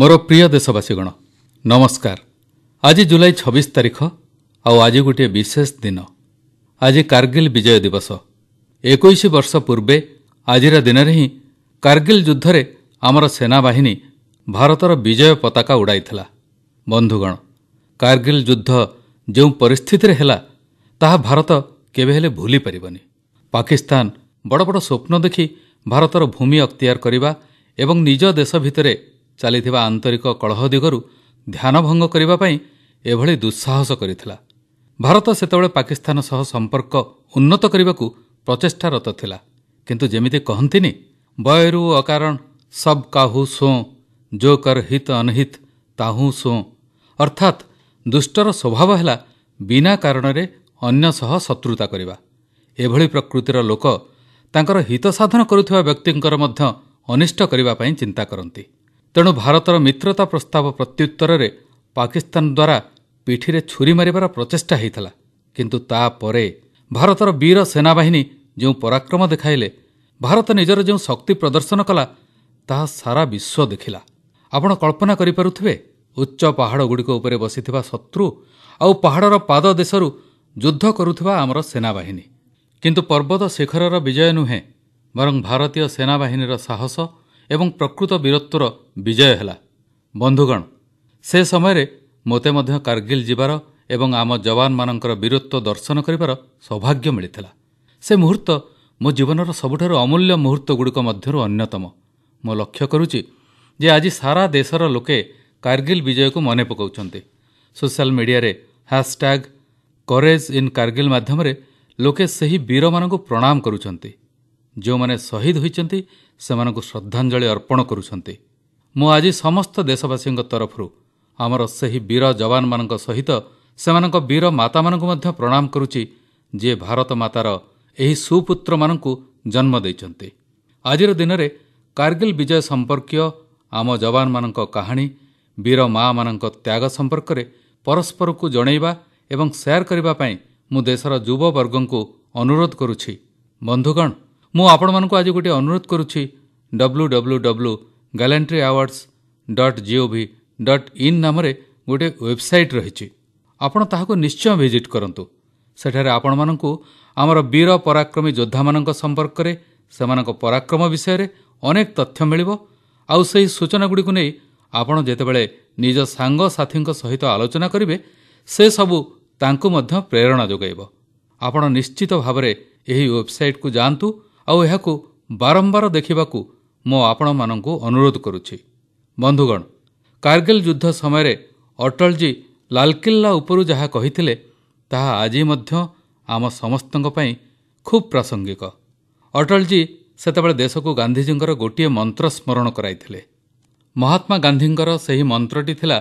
ମୋର ପ୍ରିୟ ଦେଶବାସୀଗଣ ନମସ୍କାର ଆଜି ଜୁଲାଇ ଛବିଶ ତାରିଖ ଆଉ ଆଜି ଗୋଟିଏ ବିଶେଷ ଦିନ ଆଜି କାର୍ଗିଲ୍ ବିଜୟ ଦିବସ ଏକୋଇଶ ବର୍ଷ ପୂର୍ବେ ଆଜିର ଦିନରେ ହିଁ କାର୍ଗିଲ୍ ଯୁଦ୍ଧରେ ଆମର ସେନାବାହିନୀ ଭାରତର ବିଜୟ ପତାକା ଉଡ଼ାଇଥିଲା ବନ୍ଧୁଗଣ କାର୍ଗିଲ୍ ଯୁଦ୍ଧ ଯେଉଁ ପରିସ୍ଥିତିରେ ହେଲା ତାହା ଭାରତ କେବେ ହେଲେ ପାରିବନି ପାକିସ୍ତାନ ବଡ଼ ବଡ଼ ସ୍ୱପ୍ନ ଦେଖି ଭାରତର ଭୂମି ଅକ୍ତିଆର କରିବା ଏବଂ ନିଜ ଦେଶ ଭିତରେ ଚାଲିଥିବା ଆନ୍ତରିକ କଳହ ଦିଗରୁ ଧ୍ୟାନଭଙ୍ଗ କରିବା ପାଇଁ ଏଭଳି ଦୁଃସାହସ କରିଥିଲା ଭାରତ ସେତେବେଳେ ପାକିସ୍ତାନ ସହ ସମ୍ପର୍କ ଉନ୍ନତ କରିବାକୁ ପ୍ରଚେଷ୍ଟାରତ ଥିଲା କିନ୍ତୁ ଯେମିତି କହନ୍ତିନି ବୟରୁ ଅକାରଣ ସବ୍ କାହୁ ସୋ ଜୋ କର ହିତ ଅନହିତ ତାହୁଁ ସୋ ଅର୍ଥାତ୍ ଦୁଷ୍ଟର ସ୍ୱଭାବ ହେଲା ବିନା କାରଣରେ ଅନ୍ୟ ସହ ଶତ୍ରୁତା କରିବା ଏଭଳି ପ୍ରକୃତିର ଲୋକ ତାଙ୍କର ହିତ ସାଧନ କରୁଥିବା ବ୍ୟକ୍ତିଙ୍କର ମଧ୍ୟ ଅନିଷ୍ଟ କରିବା ପାଇଁ ଚିନ୍ତା କରନ୍ତି ତେଣୁ ଭାରତର ମିତ୍ରତା ପ୍ରସ୍ତାବ ପ୍ରତ୍ୟୁତ୍ତରରେ ପାକିସ୍ତାନ ଦ୍ୱାରା ପିଠିରେ ଛୁରୀ ମାରିବାର ପ୍ରଚେଷ୍ଟା ହୋଇଥିଲା କିନ୍ତୁ ତା'ପରେ ଭାରତର ବୀର ସେନାବାହିନୀ ଯେଉଁ ପରାକ୍ରମ ଦେଖାଇଲେ ଭାରତ ନିଜର ଯେଉଁ ଶକ୍ତି ପ୍ରଦର୍ଶନ କଲା ତାହା ସାରା ବିଶ୍ୱ ଦେଖିଲା ଆପଣ କଳ୍ପନା କରିପାରୁଥିବେ ଉଚ୍ଚ ପାହାଡ଼ଗୁଡ଼ିକ ଉପରେ ବସିଥିବା ଶତ୍ରୁ ଆଉ ପାହାଡ଼ର ପାଦ ଦେଶରୁ ଯୁଦ୍ଧ କରୁଥିବା ଆମର ସେନାବାହିନୀ କିନ୍ତୁ ପର୍ବତ ଶିଖରର ବିଜୟ ନୁହେଁ ବରଂ ଭାରତୀୟ ସେନାବାହିନୀର ସାହସ ଏବଂ ପ୍ରକୃତ ବୀରତ୍ୱର ବିଜୟ ହେଲା ବନ୍ଧୁଗଣ ସେ ସମୟରେ ମୋତେ ମଧ୍ୟ କାର୍ଗିଲ୍ ଯିବାର ଏବଂ ଆମ ଯବାନମାନଙ୍କର ବୀରତ୍ୱ ଦର୍ଶନ କରିବାର ସୌଭାଗ୍ୟ ମିଳିଥିଲା ସେ ମୁହୂର୍ତ୍ତ ମୋ ଜୀବନର ସବୁଠାରୁ ଅମୂଲ୍ୟ ମୁହୂର୍ତ୍ତଗୁଡ଼ିକ ମଧ୍ୟରୁ ଅନ୍ୟତମ ମୁଁ ଲକ୍ଷ୍ୟ କରୁଛି ଯେ ଆଜି ସାରା ଦେଶର ଲୋକେ କାର୍ଗିଲ୍ ବିଜୟକୁ ମନେ ପକାଉଛନ୍ତି ସୋସିଆଲ୍ ମିଡ଼ିଆରେ ହ୍ୟାସ୍ଟ୍ୟାଗ୍ କରେଜ୍ ଇନ୍ କାର୍ଗିଲ୍ ମାଧ୍ୟମରେ ଲୋକେ ସେହି ବୀରମାନଙ୍କୁ ପ୍ରଣାମ କରୁଛନ୍ତି ଯେଉଁମାନେ ଶହୀଦ ହୋଇଛନ୍ତି ସେମାନଙ୍କୁ ଶ୍ରଦ୍ଧାଞ୍ଜଳି ଅର୍ପଣ କରୁଛନ୍ତି ମୁଁ ଆଜି ସମସ୍ତ ଦେଶବାସୀଙ୍କ ତରଫରୁ ଆମର ସେହି ବୀର ଯବାନମାନଙ୍କ ସହିତ ସେମାନଙ୍କ ବୀର ମାତାମାନଙ୍କୁ ମଧ୍ୟ ପ୍ରଣାମ କରୁଛି ଯିଏ ଭାରତ ମାତାର ଏହି ସୁପୁତ୍ରମାନଙ୍କୁ ଜନ୍ମ ଦେଇଛନ୍ତି ଆଜିର ଦିନରେ କାର୍ଗିଲ ବିଜୟ ସମ୍ପର୍କୀୟ ଆମ ଯବାନମାନଙ୍କ କାହାଣୀ ବୀର ମା'ମାନଙ୍କ ତ୍ୟାଗ ସମ୍ପର୍କରେ ପରସ୍ପରକୁ ଜଣାଇବା ଏବଂ ସେୟାର କରିବା ପାଇଁ ମୁଁ ଦେଶର ଯୁବବର୍ଗଙ୍କୁ ଅନୁରୋଧ କରୁଛି ବନ୍ଧୁଗଣ ମୁଁ ଆପଣମାନଙ୍କୁ ଆଜି ଗୋଟିଏ ଅନୁରୋଧ କରୁଛି W W W gallantry awards dot GOV dot in ନାମରେ ଗୋଟିଏ ୱେବ୍ସାଇଟ୍ ରହିଛି ଆପଣ ତାହାକୁ ନିଶ୍ଚୟ ଭିଜିଟ୍ କରନ୍ତୁ ସେଠାରେ ଆପଣମାନଙ୍କୁ ଆମର ବୀର ପରାକ୍ରମୀ ଯୋଦ୍ଧାମାନଙ୍କ ସମ୍ପର୍କରେ ସେମାନଙ୍କ ପରାକ୍ରମ ବିଷୟରେ ଅନେକ ତଥ୍ୟ ମିଳିବ ଆଉ ସେହି ସୂଚନାଗୁଡ଼ିକୁ ନେଇ ଆପଣ ଯେତେବେଳେ ନିଜ ସାଙ୍ଗସାଥୀଙ୍କ ସହିତ ଆଲୋଚନା କରିବେ ସେସବୁ ତାଙ୍କୁ ମଧ୍ୟ ପ୍ରେରଣା ଯୋଗାଇବ ଆପଣ ନିଶ୍ଚିତ ଭାବରେ ଏହି ୱେବ୍ସାଇଟ୍କୁ ଯାଆନ୍ତୁ ଆଉ ଏହାକୁ ବାରମ୍ବାର ଦେଖିବାକୁ ମୁଁ ଆପଣମାନଙ୍କୁ ଅନୁରୋଧ କରୁଛି ବନ୍ଧୁଗଣ କାର୍ଗିଲ୍ ଯୁଦ୍ଧ ସମୟରେ ଅଟଳଜୀ ଲାଲକିଲ୍ଲା ଉପରୁ ଯାହା କହିଥିଲେ ତାହା ଆଜି ମଧ୍ୟ ଆମ ସମସ୍ତଙ୍କ ପାଇଁ ଖୁବ୍ ପ୍ରାସଙ୍ଗିକ ଅଟଳଜୀ ସେତେବେଳେ ଦେଶକୁ ଗାନ୍ଧିଜୀଙ୍କର ଗୋଟିଏ ମନ୍ତ୍ର ସ୍ମରଣ କରାଇଥିଲେ ମହାତ୍ମା ଗାନ୍ଧୀଙ୍କର ସେହି ମନ୍ତ୍ରଟି ଥିଲା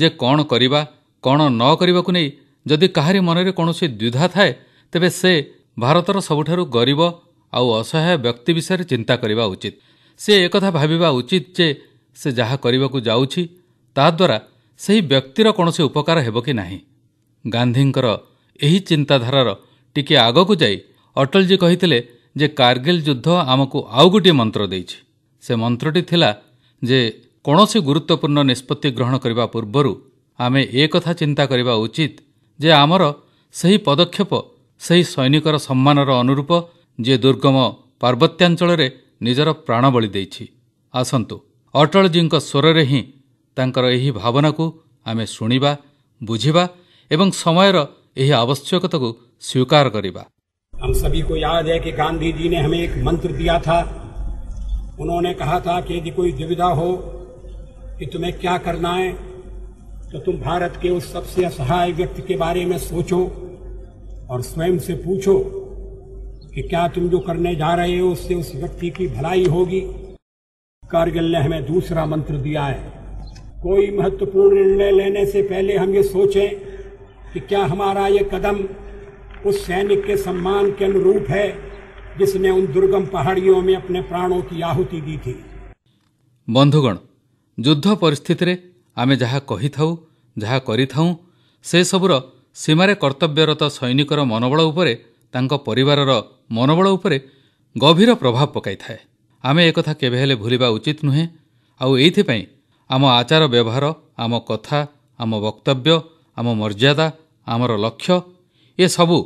ଯେ କ'ଣ କରିବା କ'ଣ ନ କରିବାକୁ ନେଇ ଯଦି କାହାରି ମନରେ କୌଣସି ଦ୍ୱିଧା ଥାଏ ତେବେ ସେ ଭାରତର ସବୁଠାରୁ ଗରିବ ଆଉ ଅସହାୟ ବ୍ୟକ୍ତି ବିଷୟରେ ଚିନ୍ତା କରିବା ଉଚିତ ସେ ଏକଥା ଭାବିବା ଉଚିତ ଯେ ସେ ଯାହା କରିବାକୁ ଯାଉଛି ତାଦ୍ୱାରା ସେହି ବ୍ୟକ୍ତିର କୌଣସି ଉପକାର ହେବ କି ନାହିଁ ଗାନ୍ଧୀଙ୍କର ଏହି ଚିନ୍ତାଧାରାର ଟିକିଏ ଆଗକୁ ଯାଇ ଅଟଳଜୀ କହିଥିଲେ ଯେ କାର୍ଗିଲ ଯୁଦ୍ଧ ଆମକୁ ଆଉ ଗୋଟିଏ ମନ୍ତ୍ର ଦେଇଛି ସେ ମନ୍ତ୍ରଟି ଥିଲା ଯେ କୌଣସି ଗୁରୁତ୍ୱପୂର୍ଣ୍ଣ ନିଷ୍ପତ୍ତି ଗ୍ରହଣ କରିବା ପୂର୍ବରୁ ଆମେ ଏ କଥା ଚିନ୍ତା କରିବା ଉଚିତ ଯେ ଆମର ସେହି ପଦକ୍ଷେପ ସେହି ସୈନିକର ସମ୍ମାନର ଅନୁରୂପ ଯିଏ ଦୁର୍ଗମ ପାର୍ବତ୍ୟାଞ୍ଚଳରେ ନିଜର ପ୍ରାଣବଳି ଦେଇଛି ଆସନ୍ତୁ ଅଟଳଜୀଙ୍କ ସ୍ୱରରେ ହିଁ ତାଙ୍କର ଏହି ଭାବନାକୁ ଆମେ ଶୁଣିବା ବୁଝିବା ଏବଂ ସମୟର ଏହି ଆବଶ୍ୟକତାକୁ ସ୍ୱୀକାର କରିବା हम सभी को याद है कि गांधी जी ने हमें एक मंत्र दिया था उन्होंने कहा था कि यदि कोई दुविधा हो कि तुम्हें क्या करना है तो तुम भारत के उस सबसे असहाय व्यक्ति के बारे में सोचो और स्वयं से पूछो कि क्या तुम जो करने जा रहे हो उससे उस व्यक्ति की भलाई होगी कारगिल ने हमें दूसरा मंत्र दिया है कोई महत्वपूर्ण निर्णय लेने से पहले हम ये सोचें कि क्या हमारा ये कदम उस सैनिक के सम्मान के अनुरूप है जिसने उन दुर्गम पहाड़ियों में अपने प्राणों की आहुति दी थी बंधुगण युद्ध ବନ୍ଧୁଗଣ ଯୁଦ୍ଧ ପରିସ୍ଥିତିରେ ଆମେ ଯାହା କହିଥାଉ ଯାହା କରିଥାଉଁ सबुर सीमार कर्तव्यरत सैनिकर मनोबल ଉପରେ ତାଙ୍କ ପରିବାରର ମନୋବଳ ଉପରେ ଗଭୀର ପ୍ରଭାବ ପକାଇଥାଏ ଆମେ ଏକଥା କେବେ ହେଲେ ଭୁଲିବା ଉଚିତ ନୁହେଁ ଆଉ ଏଇଥିପାଇଁ ଆମ ଆଚାର ବ୍ୟବହାର ଆମ କଥା ଆମ ବକ୍ତବ୍ୟ ଆମ ମର୍ଯ୍ୟାଦା ଆମର ଲକ୍ଷ୍ୟ ଏସବୁ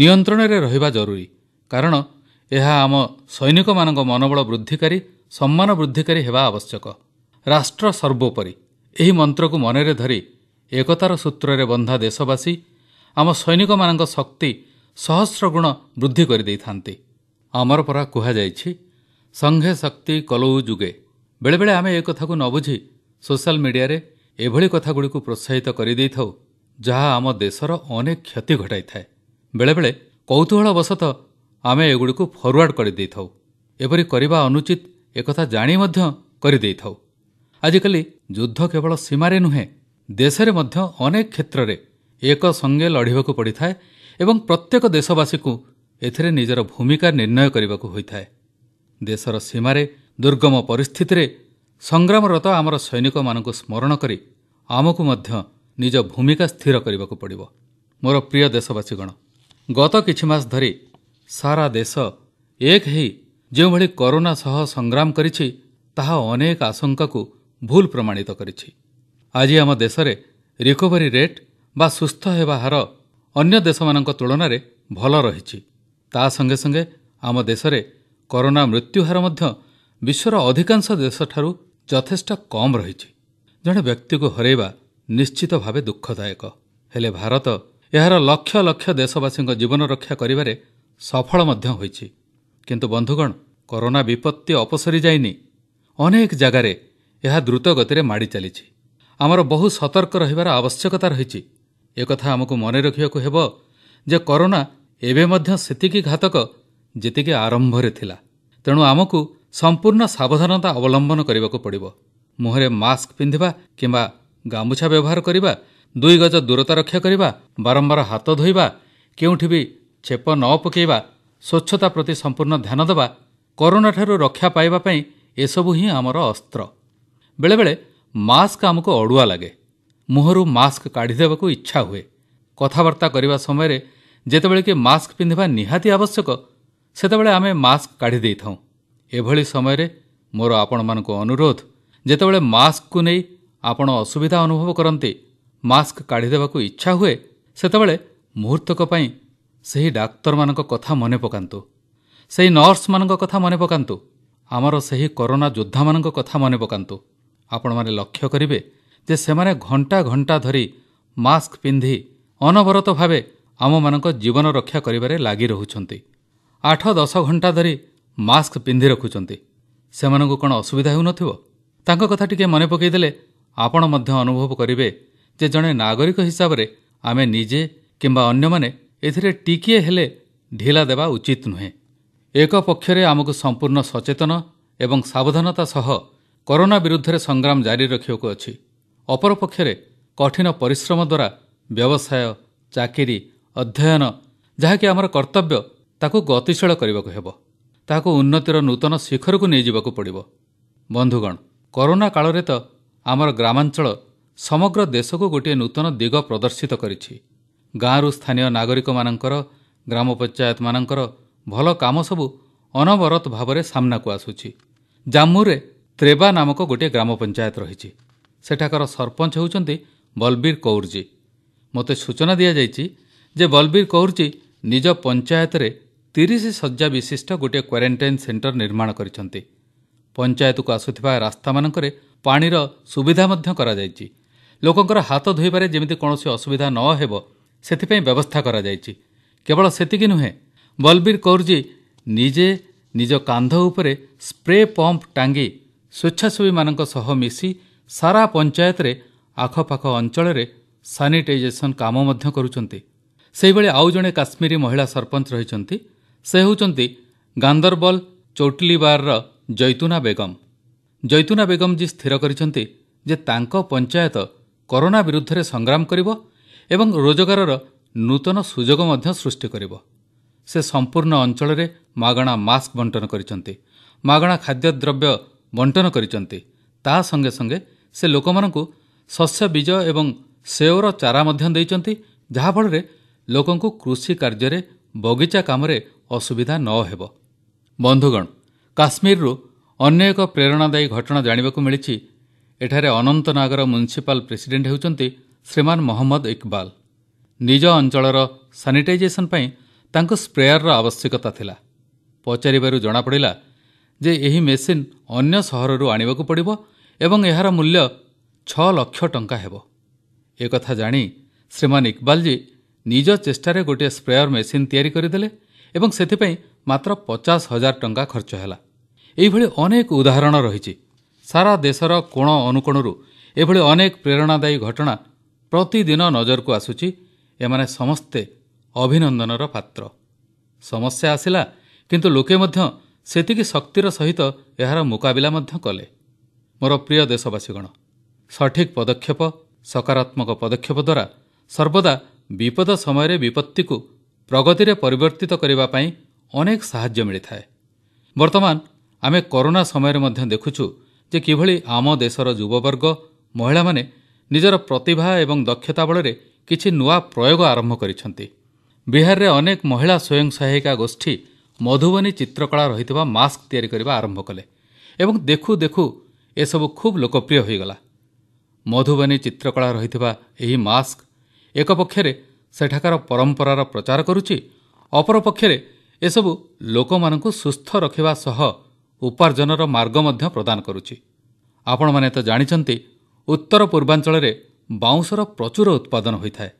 ନିୟନ୍ତ୍ରଣରେ ରହିବା ଜରୁରୀ କାରଣ ଏହା ଆମ ସୈନିକମାନଙ୍କ ମନୋବଳ ବୃଦ୍ଧିକାରୀ ସମ୍ମାନ ବୃଦ୍ଧିକାରୀ ହେବା ଆବଶ୍ୟକ ରାଷ୍ଟ୍ର ସର୍ବୋପରି ଏହି ମନ୍ତ୍ରକୁ ମନରେ ଧରି ଏକତାର ସୂତ୍ରରେ ବନ୍ଧା ଦେଶବାସୀ ଆମ ସୈନିକମାନଙ୍କ ଶକ୍ତି ସହସ୍ର ଗୁଣ ବୃଦ୍ଧି କରିଦେଇଥାନ୍ତି ଆମର ପରା କୁହାଯାଇଛି ସଂଘେ ଶକ୍ତି କଲଉ ଯୁଗେ ବେଳେବେଳେ ଆମେ ଏକଥାକୁ ନ ବୁଝି ସୋସିଆଲ୍ ମିଡ଼ିଆରେ ଏଭଳି କଥାଗୁଡ଼ିକୁ ପ୍ରୋତ୍ସାହିତ କରିଦେଇଥାଉ ଯାହା ଆମ ଦେଶର ଅନେକ କ୍ଷତି ଘଟାଇଥାଏ ବେଳେବେଳେ କୌତୁହଳବଶତଃ ଆମେ ଏଗୁଡ଼ିକୁ ଫରୱାର୍ଡ଼ କରିଦେଇଥାଉ ଏପରି କରିବା ଅନୁଚିତ ଏକଥା ଜାଣି ମଧ୍ୟ କରିଦେଇଥାଉ ଆଜିକାଲି ଯୁଦ୍ଧ କେବଳ ସୀମାରେ ନୁହେଁ ଦେଶରେ ମଧ୍ୟ ଅନେକ କ୍ଷେତ୍ରରେ ଏକ ସଙ୍ଗେ ଲଢ଼ିବାକୁ ପଡ଼ିଥାଏ ଏବଂ ପ୍ରତ୍ୟେକ ଦେଶବାସୀଙ୍କୁ ଏଥିରେ ନିଜର ଭୂମିକା ନିର୍ଣ୍ଣୟ କରିବାକୁ ହୋଇଥାଏ ଦେଶର ସୀମାରେ ଦୁର୍ଗମ ପରିସ୍ଥିତିରେ ସଂଗ୍ରାମରତ ଆମର ସୈନିକମାନଙ୍କୁ ସ୍ମରଣ କରି ଆମକୁ ମଧ୍ୟ ନିଜ ଭୂମିକା ସ୍ଥିର କରିବାକୁ ପଡ଼ିବ ମୋର ପ୍ରିୟ ଦେଶବାସୀଗଣ ଗତ କିଛି ମାସ ଧରି ସାରା ଦେଶ ଏକ ହୋଇ ଯେଉଁଭଳି କରୋନା ସହ ସଂଗ୍ରାମ କରିଛି ତାହା ଅନେକ ଆଶଙ୍କାକୁ ଭୁଲ ପ୍ରମାଣିତ କରିଛି ଆଜି ଆମ ଦେଶରେ ରିକଭରି ରେଟ୍ ବା ସୁସ୍ଥ ହେବା ହାର ଅନ୍ୟ ଦେଶମାନଙ୍କ ତୁଳନାରେ ଭଲ ରହିଛି ତା ସଙ୍ଗେ ସଙ୍ଗେ ଆମ ଦେଶରେ କରୋନା ମୃତ୍ୟୁହାର ମଧ୍ୟ ବିଶ୍ୱର ଅଧିକାଂଶ ଦେଶଠାରୁ ଯଥେଷ୍ଟ କମ୍ ରହିଛି ଜଣେ ବ୍ୟକ୍ତିକୁ ହରାଇବା ନିଶ୍ଚିତ ଭାବେ ଦୁଃଖଦାୟକ ହେଲେ ଭାରତ ଏହାର ଲକ୍ଷ ଲକ୍ଷ ଦେଶବାସୀଙ୍କ ଜୀବନ ରକ୍ଷା କରିବାରେ ସଫଳ ମଧ୍ୟ ହୋଇଛି କିନ୍ତୁ ବନ୍ଧୁଗଣ କରୋନା ବିପତ୍ତି ଅପସରି ଯାଇନି ଅନେକ ଜାଗାରେ ଏହା ଦ୍ରୁତଗତିରେ ମାଡ଼ି ଚାଲିଛି ଆମର ବହୁ ସତର୍କ ରହିବାର ଆବଶ୍ୟକତା ରହିଛି ଏକଥା ଆମକୁ ମନେ ରଖିବାକୁ ହେବ ଯେ କରୋନା ଏବେ ମଧ୍ୟ ସେତିକି ଘାତକ ଯେତିକି ଆରମ୍ଭରେ ଥିଲା ତେଣୁ ଆମକୁ ସମ୍ପୂର୍ଣ୍ଣ ସାବଧାନତା ଅବଲମ୍ବନ କରିବାକୁ ପଡ଼ିବ ମୁହଁରେ ମାସ୍କ ପିନ୍ଧିବା କିମ୍ବା ଗାମୁଛା ବ୍ୟବହାର କରିବା ଦୁଇ ଗଜ ଦୂରତା ରକ୍ଷା କରିବା ବାରମ୍ବାର ହାତ ଧୋଇବା କେଉଁଠି ବି ଛେପ ନ ପକାଇବା ସ୍ୱଚ୍ଛତା ପ୍ରତି ସମ୍ପୂର୍ଣ୍ଣ ଧ୍ୟାନ ଦେବା କରୋନାଠାରୁ ରକ୍ଷା ପାଇବା ପାଇଁ ଏସବୁ ହିଁ ଆମର ଅସ୍ତ୍ର ବେଳେବେଳେ ମାସ୍କ ଆମକୁ ଅଡ଼ୁଆ ଲାଗେ ମୁହଁରୁ ମାସ୍କ କାଢ଼ିଦେବାକୁ ଇଚ୍ଛା ହୁଏ କଥାବାର୍ତ୍ତା କରିବା ସମୟରେ ଯେତେବେଳେ କି ମାସ୍କ ପିନ୍ଧିବା ନିହାତି ଆବଶ୍ୟକ ସେତେବେଳେ ଆମେ ମାସ୍କ କାଢ଼ି କାଢ଼ିଦେଇଥାଉଁ ଏଭଳି ସମୟରେ ମୋର ଆପଣମାନଙ୍କୁ ଅନୁରୋଧ ଯେତେବେଳେ ମାସ୍କକୁ ନେଇ ଆପଣ ଅସୁବିଧା ଅନୁଭବ କରନ୍ତି ମାସ୍କ କାଢ଼ିଦେବାକୁ ଇଚ୍ଛା ହୁଏ ସେତେବେଳେ ମୁହୂର୍ତ୍ତକ ପାଇଁ ସେହି ଡାକ୍ତରମାନଙ୍କ କଥା ମନେ ପକାନ୍ତୁ ସେହି ନର୍ସମାନଙ୍କ କଥା ମନେ ପକାନ୍ତୁ ଆମର ସେହି କରୋନା ଯୋଦ୍ଧାମାନଙ୍କ କଥା ମନେ ପକାନ୍ତୁ ଆପଣମାନେ ଲକ୍ଷ୍ୟ କରିବେ ଯେ ସେମାନେ ଘଣ୍ଟା ଘଣ୍ଟା ଧରି ମାସ୍କ ପିନ୍ଧି ଅନବରତ ଭାବେ ଆମମାନଙ୍କ ଜୀବନ ରକ୍ଷା କରିବାରେ ଲାଗି ରହୁଛନ୍ତି ଆଠ ଦଶ ଘଣ୍ଟା ଧରି ମାସ୍କ ପିନ୍ଧି ରଖୁଛନ୍ତି ସେମାନଙ୍କୁ କ'ଣ ଅସୁବିଧା ହେଉନଥିବ ତାଙ୍କ କଥା ଟିକିଏ ମନେ ପକାଇଦେଲେ ଆପଣ ମଧ୍ୟ ଅନୁଭବ କରିବେ ଯେ ଜଣେ ନାଗରିକ ହିସାବରେ ଆମେ ନିଜେ କିମ୍ବା ଅନ୍ୟମାନେ ଏଥିରେ ଟିକିଏ ହେଲେ ଢିଲା ଦେବା ଉଚିତ ନୁହେଁ ଏକ ପକ୍ଷରେ ଆମକୁ ସମ୍ପୂର୍ଣ୍ଣ ସଚେତନ ଏବଂ ସାବଧାନତା ସହ କରୋନା ବିରୁଦ୍ଧରେ ସଂଗ୍ରାମ ଜାରି ରଖିବାକୁ ଅଛି ଅପରପକ୍ଷରେ କଠିନ ପରିଶ୍ରମ ଦ୍ୱାରା ବ୍ୟବସାୟ ଚାକିରି ଅଧ୍ୟୟନ ଯାହାକି ଆମର କର୍ତ୍ତବ୍ୟ ତାକୁ ଗତିଶୀଳ କରିବାକୁ ହେବ ତାହାକୁ ଉନ୍ନତିର ନୂତନ ଶିଖରକୁ ନେଇଯିବାକୁ ପଡ଼ିବ ବନ୍ଧୁଗଣ କରୋନା କାଳରେ ତ ଆମର ଗ୍ରାମାଞ୍ଚଳ ସମଗ୍ର ଦେଶକୁ ଗୋଟିଏ ନୂତନ ଦିଗ ପ୍ରଦର୍ଶିତ କରିଛି ଗାଁରୁ ସ୍ଥାନୀୟ ନାଗରିକମାନଙ୍କର ଗ୍ରାମ ପଞ୍ଚାୟତମାନଙ୍କର ଭଲ କାମ ସବୁ ଅନବରତ ଭାବରେ ସାମ୍ନାକୁ ଆସୁଛି ଜାମ୍ମୁରେ ତ୍ରେବା ନାମକ ଗୋଟିଏ ଗ୍ରାମ ପଞ୍ଚାୟତ ରହିଛି ସେଠାକାର ସରପଞ୍ଚ ହେଉଛନ୍ତି ବଲବୀର କୌରଜୀ ମୋତେ ସୂଚନା ଦିଆଯାଇଛି ଯେ ବଲବୀର କୌରଜୀ ନିଜ ପଞ୍ଚାୟତରେ ତିରିଶ ଶଯ୍ୟା ବିଶିଷ୍ଟ ଗୋଟିଏ କ୍ୱାରେଣ୍ଟାଇନ୍ ସେଣ୍ଟର ନିର୍ମାଣ କରିଛନ୍ତି ପଞ୍ଚାୟତକୁ ଆସୁଥିବା ରାସ୍ତାମାନଙ୍କରେ ପାଣିର ସୁବିଧା ମଧ୍ୟ କରାଯାଇଛି ଲୋକଙ୍କର ହାତ ଧୋଇବାରେ ଯେମିତି କୌଣସି ଅସୁବିଧା ନ ହେବ ସେଥିପାଇଁ ବ୍ୟବସ୍ଥା କରାଯାଇଛି କେବଳ ସେତିକି ନୁହେଁ ବଲବୀର କୌରଜୀ ନିଜେ ନିଜ କାନ୍ଧ ଉପରେ ସ୍ପ୍ରେ ପମ୍ପ ଟାଙ୍ଗି ସ୍ୱେଚ୍ଛାସେବୀମାନଙ୍କ ସହ ମିଶି ସାରା ପଞ୍ଚାୟତରେ ଆଖପାଖ ଅଞ୍ଚଳରେ ସାନିଟାଇଜେସନ୍ କାମ ମଧ୍ୟ କରୁଛନ୍ତି ସେହିଭଳି ଆଉ ଜଣେ କାଶ୍ମୀରୀ ମହିଳା ସରପଞ୍ଚ ରହିଛନ୍ତି ସେ ହେଉଛନ୍ତି ଗାନ୍ଦରବଲ ଚୌଟିଲିବାରର ଜୈତୁନା ବେଗମ ଜୈତୁନା ବେଗମ ଜୀ ସ୍ଥିର କରିଛନ୍ତି ଯେ ତାଙ୍କ ପଞ୍ଚାୟତ କରୋନା ବିରୁଦ୍ଧରେ ସଂଗ୍ରାମ କରିବ ଏବଂ ରୋଜଗାରର ନୂତନ ସୁଯୋଗ ମଧ୍ୟ ସୃଷ୍ଟି କରିବ ସେ ସମ୍ପୂର୍ଣ୍ଣ ଅଞ୍ଚଳରେ ମାଗଣା ମାସ୍କ ବଣ୍ଟନ କରିଛନ୍ତି ମାଗଣା ଖାଦ୍ୟଦ୍ରବ୍ୟ ବଣ୍ଟନ କରିଛନ୍ତି ତା ସଙ୍ଗେ ସଙ୍ଗେ ସେ ଲୋକମାନଙ୍କୁ ଶସ୍ୟବୀଜ ଏବଂ ସେଓର ଚାରା ମଧ୍ୟ ଦେଇଛନ୍ତି ଯାହାଫଳରେ ଲୋକଙ୍କୁ କୃଷିକାର୍ଯ୍ୟରେ ବଗିଚା କାମରେ ଅସୁବିଧା ନ ହେବ ବନ୍ଧୁଗଣ କାଶ୍ମୀରରୁ ଅନ୍ୟ ଏକ ପ୍ରେରଣାଦାୟୀ ଘଟଣା ଜାଣିବାକୁ ମିଳିଛି ଏଠାରେ ଅନନ୍ତନାଗର ମ୍ୟୁନିସିପାଲ ପ୍ରେସିଡେଣ୍ଟ ହେଉଛନ୍ତି ଶ୍ରୀମାନ ମହମ୍ମଦ ଇକବାଲ ନିଜ ଅଞ୍ଚଳର ସାନିଟାଇଜେସନ୍ ପାଇଁ ତାଙ୍କୁ ସ୍ପ୍ରେୟାରର ଆବଶ୍ୟକତା ଥିଲା ପଚାରିବାରୁ ଜଣାପଡ଼ିଲା ଯେ ଏହି ମେସିନ୍ ଅନ୍ୟ ସହରରୁ ଆଣିବାକୁ ପଡ଼ିବ ଏବଂ ଏହାର ମୂଲ୍ୟ ଛଅ ଲକ୍ଷ ଟଙ୍କା ହେବ ଏକଥା ଜାଣି ଶ୍ରୀମାନ ଇକବାଲଜୀ ନିଜ ଚେଷ୍ଟାରେ ଗୋଟିଏ ସ୍ପ୍ରେୟାର ମେସିନ୍ ତିଆରି କରିଦେଲେ ଏବଂ ସେଥିପାଇଁ ମାତ୍ର ପଚାଶ ହଜାର ଟଙ୍କା ଖର୍ଚ୍ଚ ହେଲା ଏହିଭଳି ଅନେକ ଉଦାହରଣ ରହିଛି ସାରା ଦେଶର କୋଣ ଅନୁକୋଣରୁ ଏଭଳି ଅନେକ ପ୍ରେରଣାଦାୟୀ ଘଟଣା ପ୍ରତିଦିନ ନଜରକୁ ଆସୁଛି ଏମାନେ ସମସ୍ତେ ଅଭିନନ୍ଦନର ପାତ୍ର ସମସ୍ୟା ଆସିଲା କିନ୍ତୁ ଲୋକେ ମଧ୍ୟ ସେତିକି ଶକ୍ତିର ସହିତ ଏହାର ମୁକାବିଲା ମଧ୍ୟ କଲେ ମୋର ପ୍ରିୟ ଦେଶବାସୀଗଣ ସଠିକ୍ ପଦକ୍ଷେପ ସକାରାତ୍ମକ ପଦକ୍ଷେପ ଦ୍ୱାରା ସର୍ବଦା ବିପଦ ସମୟରେ ବିପତ୍ତିକୁ ପ୍ରଗତିରେ ପରିବର୍ତ୍ତିତ କରିବା ପାଇଁ ଅନେକ ସାହାଯ୍ୟ ମିଳିଥାଏ ବର୍ତ୍ତମାନ ଆମେ କରୋନା ସମୟରେ ମଧ୍ୟ ଦେଖୁଛୁ ଯେ କିଭଳି ଆମ ଦେଶର ଯୁବବର୍ଗ ମହିଳାମାନେ ନିଜର ପ୍ରତିଭା ଏବଂ ଦକ୍ଷତା ବଳରେ କିଛି ନୂଆ ପ୍ରୟୋଗ ଆରମ୍ଭ କରିଛନ୍ତି ବିହାରରେ ଅନେକ ମହିଳା ସ୍ୱୟଂ ସହାୟିକା ଗୋଷ୍ଠୀ ମଧୁବନୀ ଚିତ୍ରକଳା ରହିଥିବା ମାସ୍କ ତିଆରି କରିବା ଆରମ୍ଭ କଲେ ଏବଂ ଦେଖୁ ଦେଖୁ ଏସବୁ ଖୁବ୍ ଲୋକପ୍ରିୟ ହୋଇଗଲା ମଧୁବନୀ ଚିତ୍ରକଳା ରହିଥିବା ଏହି ମାସ୍କ ଏକପକ୍ଷରେ ସେଠାକାର ପରମ୍ପରାର ପ୍ରଚାର କରୁଛି ଅପରପକ୍ଷରେ ଏସବୁ ଲୋକମାନଙ୍କୁ ସୁସ୍ଥ ରଖିବା ସହ ଉପାର୍ଜନର ମାର୍ଗ ମଧ୍ୟ ପ୍ରଦାନ କରୁଛି ଆପଣମାନେ ତ ଜାଣିଛନ୍ତି ଉତ୍ତର ପୂର୍ବାଞ୍ଚଳରେ ବାଉଁଶର ପ୍ରଚୁର ଉତ୍ପାଦନ ହୋଇଥାଏ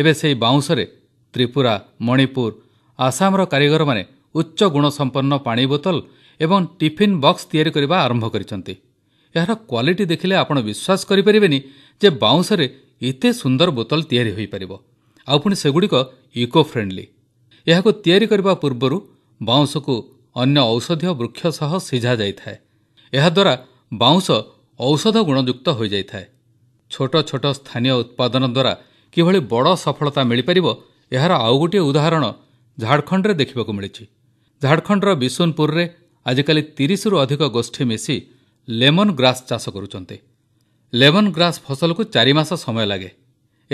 ଏବେ ସେହି ବାଉଁଶରେ ତ୍ରିପୁରା ମଣିପୁର ଆସାମର କାରିଗରମାନେ ଉଚ୍ଚ ଗୁଣସମ୍ପନ୍ନ ପାଣି ବୋତଲ ଏବଂ ଟିଫିନ୍ ବକ୍ସ ତିଆରି କରିବା ଆରମ୍ଭ କରିଛନ୍ତି ଏହାର କ୍ୱାଲିଟି ଦେଖିଲେ ଆପଣ ବିଶ୍ୱାସ କରିପାରିବେନି ଯେ ବାଉଁଶରେ ଏତେ ସୁନ୍ଦର ବୋତଲ ତିଆରି ହୋଇପାରିବ ଆଉ ପୁଣି ସେଗୁଡ଼ିକ ଇକୋ ଫ୍ରେଣ୍ଡଲି ଏହାକୁ ତିଆରି କରିବା ପୂର୍ବରୁ ବାଉଁଶକୁ ଅନ୍ୟ ଔଷଧୀୟ ବୃକ୍ଷ ସହ ସିଝା ଯାଇଥାଏ ଏହାଦ୍ୱାରା ବାଉଁଶ ଔଷଧ ଗୁଣଯୁକ୍ତ ହୋଇଯାଇଥାଏ ଛୋଟ ଛୋଟ ସ୍ଥାନୀୟ ଉତ୍ପାଦନ ଦ୍ୱାରା କିଭଳି ବଡ଼ ସଫଳତା ମିଳିପାରିବ ଏହାର ଆଉ ଗୋଟିଏ ଉଦାହରଣ ଝାଡ଼ଖଣ୍ଡରେ ଦେଖିବାକୁ ମିଳିଛି ଝାଡ଼ଖଣ୍ଡର ବିଶୁନପୁରରେ ଆଜିକାଲି ତିରିଶରୁ ଅଧିକ ଗୋଷ୍ଠୀ ମିଶି ଲେମନ୍ ଗ୍ରାସ୍ ଚାଷ କରୁଛନ୍ତି ଲେମନ୍ ଗ୍ରାସ୍ ଫସଲକୁ ଚାରିମାସ ସମୟ ଲାଗେ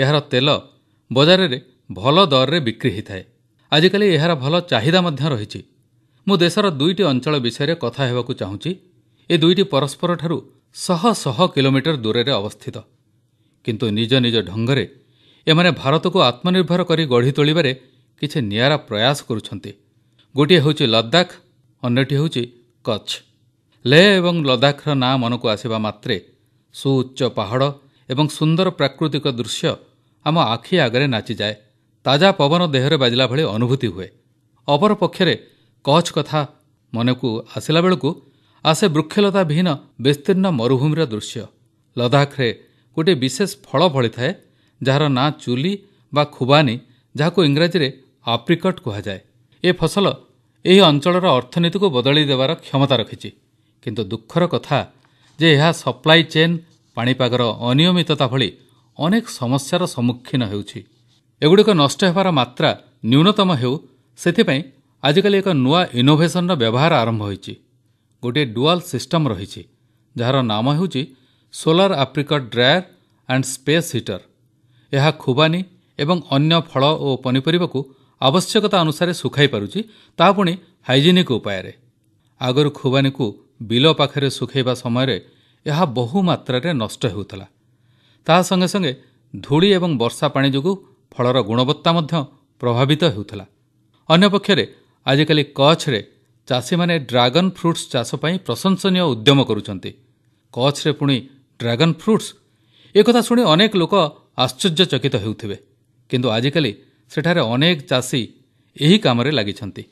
ଏହାର ତେଲ ବଜାରରେ ଭଲ ଦରରେ ବିକ୍ରି ହୋଇଥାଏ ଆଜିକାଲି ଏହାର ଭଲ ଚାହିଦା ମଧ୍ୟ ରହିଛି ମୁଁ ଦେଶର ଦୁଇଟି ଅଞ୍ଚଳ ବିଷୟରେ କଥା ହେବାକୁ ଚାହୁଁଛି ଏ ଦୁଇଟି ପରସ୍ପରଠାରୁ ଶହ ଶହ କିଲୋମିଟର ଦୂରରେ ଅବସ୍ଥିତ କିନ୍ତୁ ନିଜ ନିଜ ଢଙ୍ଗରେ ଏମାନେ ଭାରତକୁ ଆତ୍ମନିର୍ଭର କରି ଗଢ଼ି ତୋଳିବାରେ କିଛି ନିଆରା ପ୍ରୟାସ କରୁଛନ୍ତି ଗୋଟିଏ ହେଉଛି ଲଦାଖ ଅନ୍ୟଟି ହେଉଛି କଚ୍ଛ ଲେହ ଏବଂ ଲଦାଖର ନାଁ ମନକୁ ଆସିବା ମାତ୍ରେ ସୁଉଚ୍ଚ ପାହାଡ଼ ଏବଂ ସୁନ୍ଦର ପ୍ରାକୃତିକ ଦୃଶ୍ୟ ଆମ ଆଖି ଆଗରେ ନାଚିଯାଏ ତାଜା ପବନ ଦେହରେ ବାଜିଲା ଭଳି ଅନୁଭୂତି ହୁଏ ଅପରପକ୍ଷରେ କଚ୍ଛ କଥା ମନକୁ ଆସିଲା ବେଳକୁ ଆସେ ବୃକ୍ଷଲତା ବିହୀନ ବିସ୍ତୀର୍ଣ୍ଣ ମରୁଭୂମିର ଦୃଶ୍ୟ ଲଦାଖରେ ଗୋଟିଏ ବିଶେଷ ଫଳ ଫଳିଥାଏ ଯାହାର ନାଁ ଚୁଲି ବା ଖୁବାନି ଯାହାକୁ ଇଂରାଜୀରେ ଆପ୍ରିକଟ୍ କୁହାଯାଏ ଏ ଫସଲ ଏହି ଅଞ୍ଚଳର ଅର୍ଥନୀତିକୁ ବଦଳାଇ ଦେବାର କ୍ଷମତା ରଖିଛି କିନ୍ତୁ ଦୁଃଖର କଥା ଯେ ଏହା ସପ୍ଲାଇ ଚେନ୍ ପାଣିପାଗର ଅନିୟମିତତା ଭଳି ଅନେକ ସମସ୍ୟାର ସମ୍ମୁଖୀନ ହେଉଛି ଏଗୁଡ଼ିକ ନଷ୍ଟ ହେବାର ମାତ୍ରା ନ୍ୟୁନତମ ହେଉ ସେଥିପାଇଁ ଆଜିକାଲି ଏକ ନୂଆ ଇନୋଭେସନର ବ୍ୟବହାର ଆରମ୍ଭ ହୋଇଛି ଗୋଟିଏ ଡୁଆଲ୍ ସିଷ୍ଟମ୍ ରହିଛି ଯାହାର ନାମ ହେଉଛି solar apricot dryer and space heater ଏହା ଖୁବାନୀ ଏବଂ ଅନ୍ୟ ଫଳ ଓ ପନିପରିବାକୁ ଆବଶ୍ୟକତା ଅନୁସାରେ ଶୁଖାଇ ପାରୁଛି ତାହା ପୁଣି ହାଇଜେନିକ୍ ଉପାୟରେ ଆଗରୁ ଖୁବାନୀକୁ ବିଲ ପାଖରେ ଶୁଖାଇବା ସମୟରେ ଏହା ବହୁମାତ୍ରାରେ ନଷ୍ଟ ହେଉଥିଲା ତାହା ସଙ୍ଗେ ସଙ୍ଗେ ଧୂଳି ଏବଂ ବର୍ଷା ପାଣି ଯୋଗୁଁ ଫଳର ଗୁଣବତ୍ତା ମଧ୍ୟ ପ୍ରଭାବିତ ହେଉଥିଲା ଅନ୍ୟପକ୍ଷରେ ଆଜିକାଲି କଚ୍ଛରେ ଚାଷୀମାନେ ଡ୍ରାଗନ୍ ଫ୍ରୁଟ୍ସ ଚାଷ ପାଇଁ ପ୍ରଶଂସନୀୟ ଉଦ୍ୟମ କରୁଛନ୍ତି କଚ୍ଛରେ ପୁଣି ଡ୍ରାଗନ୍ ଫ୍ରୁଟ୍ସ ଏକଥା ଶୁଣି ଅନେକ ଲୋକ ଆଶ୍ଚର୍ଯ୍ୟଚକିତ ହେଉଥିବେ କିନ୍ତୁ ଆଜିକାଲି ସେଠାରେ ଅନେକ ଚାଷୀ ଏହି କାମରେ ଲାଗିଛନ୍ତି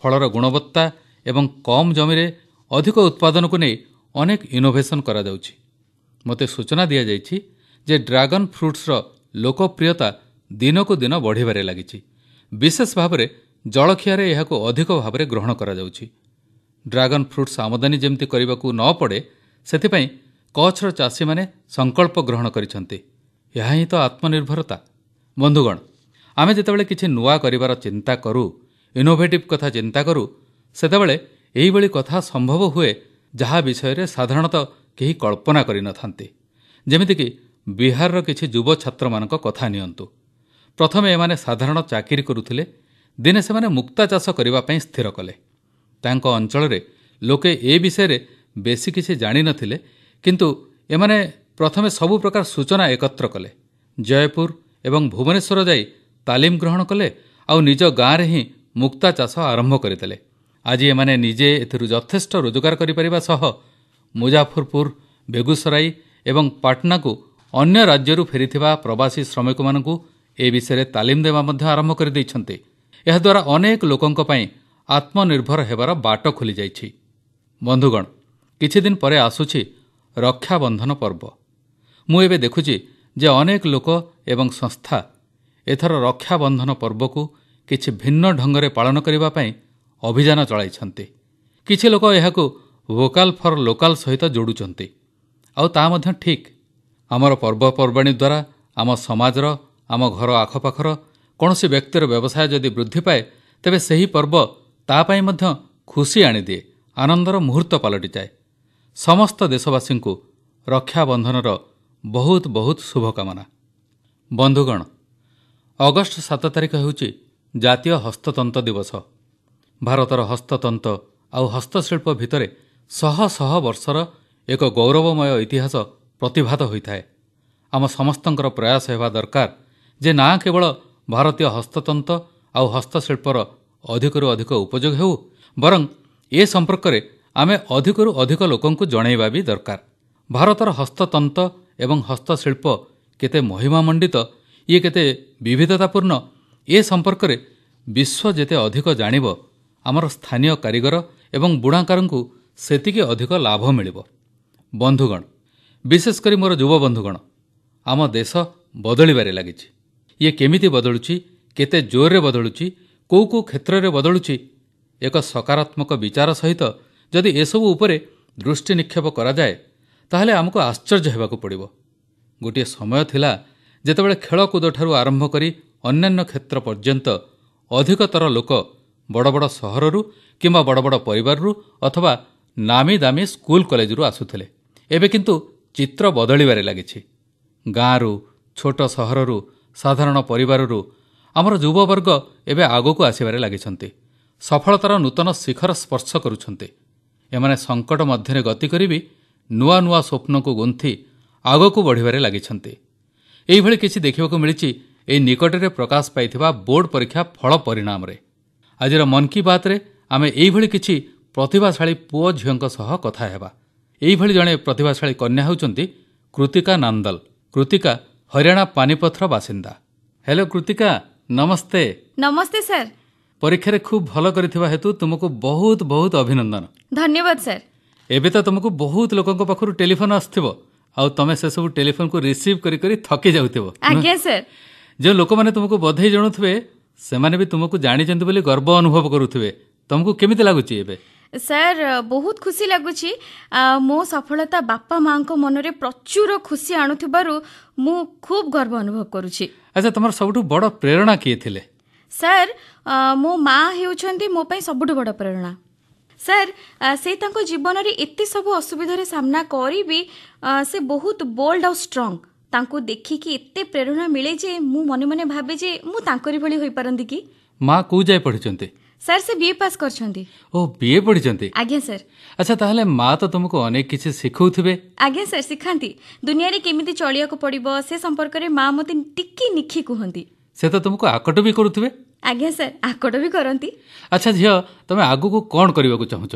ଫଳର ଗୁଣବତ୍ତା ଏବଂ କମ୍ ଜମିରେ ଅଧିକ ଉତ୍ପାଦନକୁ ନେଇ ଅନେକ ଇନୋଭେସନ୍ କରାଯାଉଛି ମୋତେ ସୂଚନା ଦିଆଯାଇଛି ଯେ ଡ୍ରାଗନ୍ ଫ୍ରୁଟ୍ସର ଲୋକପ୍ରିୟତା ଦିନକୁ ଦିନ ବଢ଼ିବାରେ ଲାଗିଛି ବିଶେଷ ଭାବରେ ଜଳଖିଆରେ ଏହାକୁ ଅଧିକ ଭାବରେ ଗ୍ରହଣ କରାଯାଉଛି ଡ୍ରାଗନ୍ ଫ୍ରୁଟ୍ସ ଆମଦାନୀ ଯେମିତି କରିବାକୁ ନ ପଡ଼େ ସେଥିପାଇଁ କଚ୍ଛର ଚାଷୀମାନେ ସଂକଳ୍ପ ଗ୍ରହଣ କରିଛନ୍ତି ଏହା ହିଁ ତ ଆତ୍ମନିର୍ଭରତା ବନ୍ଧୁଗଣ ଆମେ ଯେତେବେଳେ କିଛି ନୂଆ କରିବାର ଚିନ୍ତା କରୁ ଇନୋଭେଟିଭ୍ କଥା ଚିନ୍ତା କରୁ ସେତେବେଳେ ଏହିଭଳି କଥା ସମ୍ଭବ ହୁଏ ଯାହା ବିଷୟରେ ସାଧାରଣତଃ କେହି କଳ୍ପନା କରିନଥାନ୍ତି ଯେମିତିକି ବିହାରର କିଛି ଯୁବ ଛାତ୍ରମାନଙ୍କ କଥା ନିଅନ୍ତୁ ପ୍ରଥମେ ଏମାନେ ସାଧାରଣ ଚାକିରି କରୁଥିଲେ ଦିନେ ସେମାନେ ମୁକ୍ତା ଚାଷ କରିବା ପାଇଁ ସ୍ଥିର କଲେ ତାଙ୍କ ଅଞ୍ଚଳରେ ଲୋକେ ଏ ବିଷୟରେ ବେଶି କିଛି ଜାଣିନଥିଲେ କିନ୍ତୁ ଏମାନେ ପ୍ରଥମେ ସବୁ ପ୍ରକାର ସୂଚନା ଏକତ୍ର କଲେ ଜୟପୁର ଏବଂ ଭୁବନେଶ୍ୱର ଯାଇ ତାଲିମ ଗ୍ରହଣ କଲେ ଆଉ ନିଜ ଗାଁରେ ହିଁ ମୁକ୍ତା ଚାଷ ଆରମ୍ଭ କରିଦେଲେ ଆଜି ଏମାନେ ନିଜେ ଏଥିରୁ ଯଥେଷ୍ଟ ରୋଜଗାର କରିପାରିବା ସହ ମୁଜାଫରପୁର ବେଗୁସରାଇ ଏବଂ ପାଟନାକୁ ଅନ୍ୟ ରାଜ୍ୟରୁ ଫେରିଥିବା ପ୍ରବାସୀ ଶ୍ରମିକମାନଙ୍କୁ ଏ ବିଷୟରେ ତାଲିମ ଦେବା ମଧ୍ୟ ଆରମ୍ଭ କରିଦେଇଛନ୍ତି ଏହାଦ୍ୱାରା ଅନେକ ଲୋକଙ୍କ ପାଇଁ ଆତ୍ମନିର୍ଭର ହେବାର ବାଟ ଖୋଲିଯାଇଛି ବନ୍ଧୁଗଣ କିଛିଦିନ ପରେ ଆସୁଛି ରକ୍ଷାବନ୍ଧନ ପର୍ବ ମୁଁ ଏବେ ଦେଖୁଛି ଯେ ଅନେକ ଲୋକ ଏବଂ ସଂସ୍ଥା ଏଥର ରକ୍ଷାବନ୍ଧନ ପର୍ବକୁ କିଛି ଭିନ୍ନ ଢଙ୍ଗରେ ପାଳନ କରିବା ପାଇଁ ଅଭିଯାନ ଚଳାଇଛନ୍ତି କିଛି ଲୋକ ଏହାକୁ ଭୋକାଲ୍ ଫର୍ ଲୋକାଲ୍ ସହିତ ଯୋଡ଼ୁଛନ୍ତି ଆଉ ତାହା ମଧ୍ୟ ଠିକ୍ ଆମର ପର୍ବପର୍ବାଣୀ ଦ୍ୱାରା ଆମ ସମାଜର ଆମ ଘର ଆଖପାଖର କୌଣସି ବ୍ୟକ୍ତିର ବ୍ୟବସାୟ ଯଦି ବୃଦ୍ଧି ପାଏ ତେବେ ସେହି ପର୍ବ ତା ପାଇଁ ମଧ୍ୟ ଖୁସି ଆଣିଦିଏ ଆନନ୍ଦର ମୁହୂର୍ତ୍ତ ପାଲଟିଯାଏ ସମସ୍ତ ଦେଶବାସୀଙ୍କୁ ରକ୍ଷାବନ୍ଧନର ବହୁତ ବହୁତ ଶୁଭକାମନା ବନ୍ଧୁଗଣ ଅଗଷ୍ଟ ସାତ ତାରିଖ ହେଉଛି ଜାତୀୟ ହସ୍ତତନ୍ତ ଦିବସ ଭାରତର ହସ୍ତତନ୍ତ ଆଉ ହସ୍ତଶିଳ୍ପ ଭିତରେ ଶହ ଶହ ବର୍ଷର ଏକ ଗୌରବମୟ ଇତିହାସ ପ୍ରତିଭାତ ହୋଇଥାଏ ଆମ ସମସ୍ତଙ୍କର ପ୍ରୟାସ ହେବା ଦରକାର ଯେ ନା କେବଳ ଭାରତୀୟ ହସ୍ତତନ୍ତ ଆଉ ହସ୍ତଶିଳ୍ପର ଅଧିକରୁ ଅଧିକ ଉପଯୋଗ ହେଉ ବରଂ ଏ ସମ୍ପର୍କରେ ଆମେ ଅଧିକରୁ ଅଧିକ ଲୋକଙ୍କୁ ଜଣାଇବା ବି ଦରକାର ଭାରତର ହସ୍ତତନ୍ତ ଏବଂ ହସ୍ତଶିଳ୍ପ କେତେ ମହିମାମଣ୍ଡିତ ଇଏ କେତେ ବିବିଧତାପୂର୍ଣ୍ଣ ଏ ସମ୍ପର୍କରେ ବିଶ୍ୱ ଯେତେ ଅଧିକ ଜାଣିବ ଆମର ସ୍ଥାନୀୟ କାରିଗର ଏବଂ ବୁଣାକାରଙ୍କୁ ସେତିକି ଅଧିକ ଲାଭ ମିଳିବ ବନ୍ଧୁଗଣ ବିଶେଷକରି ମୋର ଯୁବବନ୍ଧୁଗଣ ଆମ ଦେଶ ବଦଳିବାରେ ଲାଗିଛି ଇଏ କେମିତି ବଦଳୁଛି କେତେ ଜୋରରେ ବଦଳୁଛି କେଉଁ କେଉଁ କ୍ଷେତ୍ରରେ ବଦଳୁଛି ଏକ ସକାରାତ୍ମକ ବିଚାର ସହିତ ଯଦି ଏସବୁ ଉପରେ ଦୃଷ୍ଟି ନିକ୍ଷେପ କରାଯାଏ ତାହେଲେ ଆମକୁ ଆଶ୍ଚର୍ଯ୍ୟ ହେବାକୁ ପଡ଼ିବ ଗୋଟିଏ ସମୟ ଥିଲା ଯେତେବେଳେ ଖେଳକୁଦଠାରୁ ଆରମ୍ଭ କରି ଅନ୍ୟାନ୍ୟ କ୍ଷେତ୍ର ପର୍ଯ୍ୟନ୍ତ ଅଧିକତର ଲୋକ ବଡ଼ ବଡ଼ ସହରରୁ କିମ୍ବା ବଡ଼ ବଡ଼ ପରିବାରରୁ ଅଥବା ଦାମୀ ସ୍କୁଲ କଲେଜରୁ ଆସୁଥିଲେ ଏବେ କିନ୍ତୁ ଚିତ୍ର ବଦଳିବାରେ ଲାଗିଛି ଗାଁରୁ ଛୋଟ ସହରରୁ ସାଧାରଣ ପରିବାରରୁ ଆମର ଯୁବବର୍ଗ ଏବେ ଆଗକୁ ଆସିବାରେ ଲାଗିଛନ୍ତି ସଫଳତାର ନୂତନ ଶିଖର ସ୍ପର୍ଶ କରୁଛନ୍ତି ଏମାନେ ସଙ୍କଟ ମଧ୍ୟରେ ଗତି କରିବି ନୂଆ ନୂଆ ସ୍ୱପ୍ନକୁ ଗୁନ୍ଥି ଆଗକୁ ବଢ଼ିବାରେ ଲାଗିଛନ୍ତି ଏହିଭଳି କିଛି ଦେଖିବାକୁ ମିଳିଛି ଏହି ନିକଟରେ ପ୍ରକାଶ ପାଇଥିବା ବୋର୍ଡ଼ ପରୀକ୍ଷା ଫଳ ପରିଣାମରେ ଆଜିର ମନ୍ କି ବାତ୍ରେ ଆମେ ଏଇଭଳି କିଛି ପ୍ରତିଭାଶାଳୀ ପୁଅ ଝିଅଙ୍କ ସହ କଥା ହେବା ଏଇଭଳି ଜଣେ ପ୍ରତିଭାଶାଳୀ କନ୍ୟା ହେଉଛନ୍ତି କୃତିକା ନାନ୍ଦଲ କୃତିକା ହରିୟାଣା ପାନିପଥର ବାସିନ୍ଦା ହ୍ୟାଲୋ କୃତିକା ନମସ୍ତେ ନମସ୍ତେ ସାର୍ ପରୀକ୍ଷାରେ ଖୁବ୍ ଭଲ କରିଥିବା ହେତୁ ତୁମକୁ ବହୁତ ବହୁତ ଅଭିନନ୍ଦନ ଧନ୍ୟବାଦ ସାର୍ ଏବେ ତ ତୁମକୁ ବହୁତ ଲୋକଙ୍କ ପାଖରୁ ଟେଲିଫୋନ୍ ଆସୁଥିବ ଆଉ ତମେ ସେସବୁ ଟେଲିଫୋନ୍କୁ ରିସିଭ୍ କରି କରି ଥକି ଯାଉଥିବ ଆଜ୍ଞା ସାର୍ ଯେଉଁ ଲୋକମାନେ ତୁମକୁ ବଧେଇ ଜଣୁଥିବେ ସେମାନେ ବି ତୁମକୁ ଜାଣିଛନ୍ତି ବୋଲି ଗର୍ବ ଅନୁଭବ କରୁଥିବେ ତୁମକୁ କେମିତି ଲାଗୁଛି ଏବେ ସାର୍ ବହୁତ ଖୁସି ଲାଗୁଛି ମୋ ସଫଳତା ବାପା ମାଙ୍କ ମନରେ ପ୍ରଚୁର ଖୁସି ଆଣୁଥିବାରୁ ମୁଁ ଖୁବ୍ ଗର୍ବ ଅନୁଭବ କରୁଛି ଆଚ୍ଛା ତୁମର ସବୁଠୁ ବଡ଼ ପ୍ରେରଣା କିଏ ଥିଲେ ସାର୍ ମୋ ମା ହେଉଛନ୍ତି ମୋ ପାଇଁ ସବୁଠୁ ବଡ଼ ପ୍ରେରଣା ସାର୍ ସେ ତାଙ୍କ ଜୀବନରେ ଏତେ ସବୁ ଅସୁବିଧାରେ ସାମ୍ନା କରିବି ସେ ବହୁତ ବୋଲ୍ଡ ଆଉ ଷ୍ଟ୍ରଙ୍ଗ୍ ତାଙ୍କୁ ଦେଖିକି ଏତେ ପ୍ରେରଣା ମିଳେ ଯେ ମୁଁ ମନେ ମନେ ଭାବେ ଯେ ମୁଁ ତାଙ୍କରି ଭଳି ହୋଇପାରନ୍ତି କି ମା କୋଉ ଯାଏ ପଢ଼ିଛନ୍ତି ସାର୍ ସେ ବିଏ ପାସ୍ କରିଛନ୍ତି ଓ ବିଏ ପଢ଼ିଛନ୍ତି ଆଜ୍ଞା ସାର୍ ଆଚ୍ଛା ତାହେଲେ ମା ତ ତୁମକୁ ଅନେକ କିଛି ଶିଖାଉଥିବେ ଆଜ୍ଞା ସାର୍ ଶିଖାନ୍ତି ଦୁନିଆରେ କେମିତି ଚଳିବାକୁ ପଡ଼ିବ ସେ ସମ୍ପର୍କରେ ମା ମୋତେ ଟିକି ନିଖି କୁହନ୍ତି ସେ ତ ତୁମକୁ ଆକଟ ବି କରୁଥିବେ ଆଜ୍ଞା ସାର୍ ଆକଟ ବି କରନ୍ତି ଆଚ୍ଛା ଝିଅ ତମେ ଆଗକୁ କ'ଣ କରିବାକୁ ଚାହୁଁଛ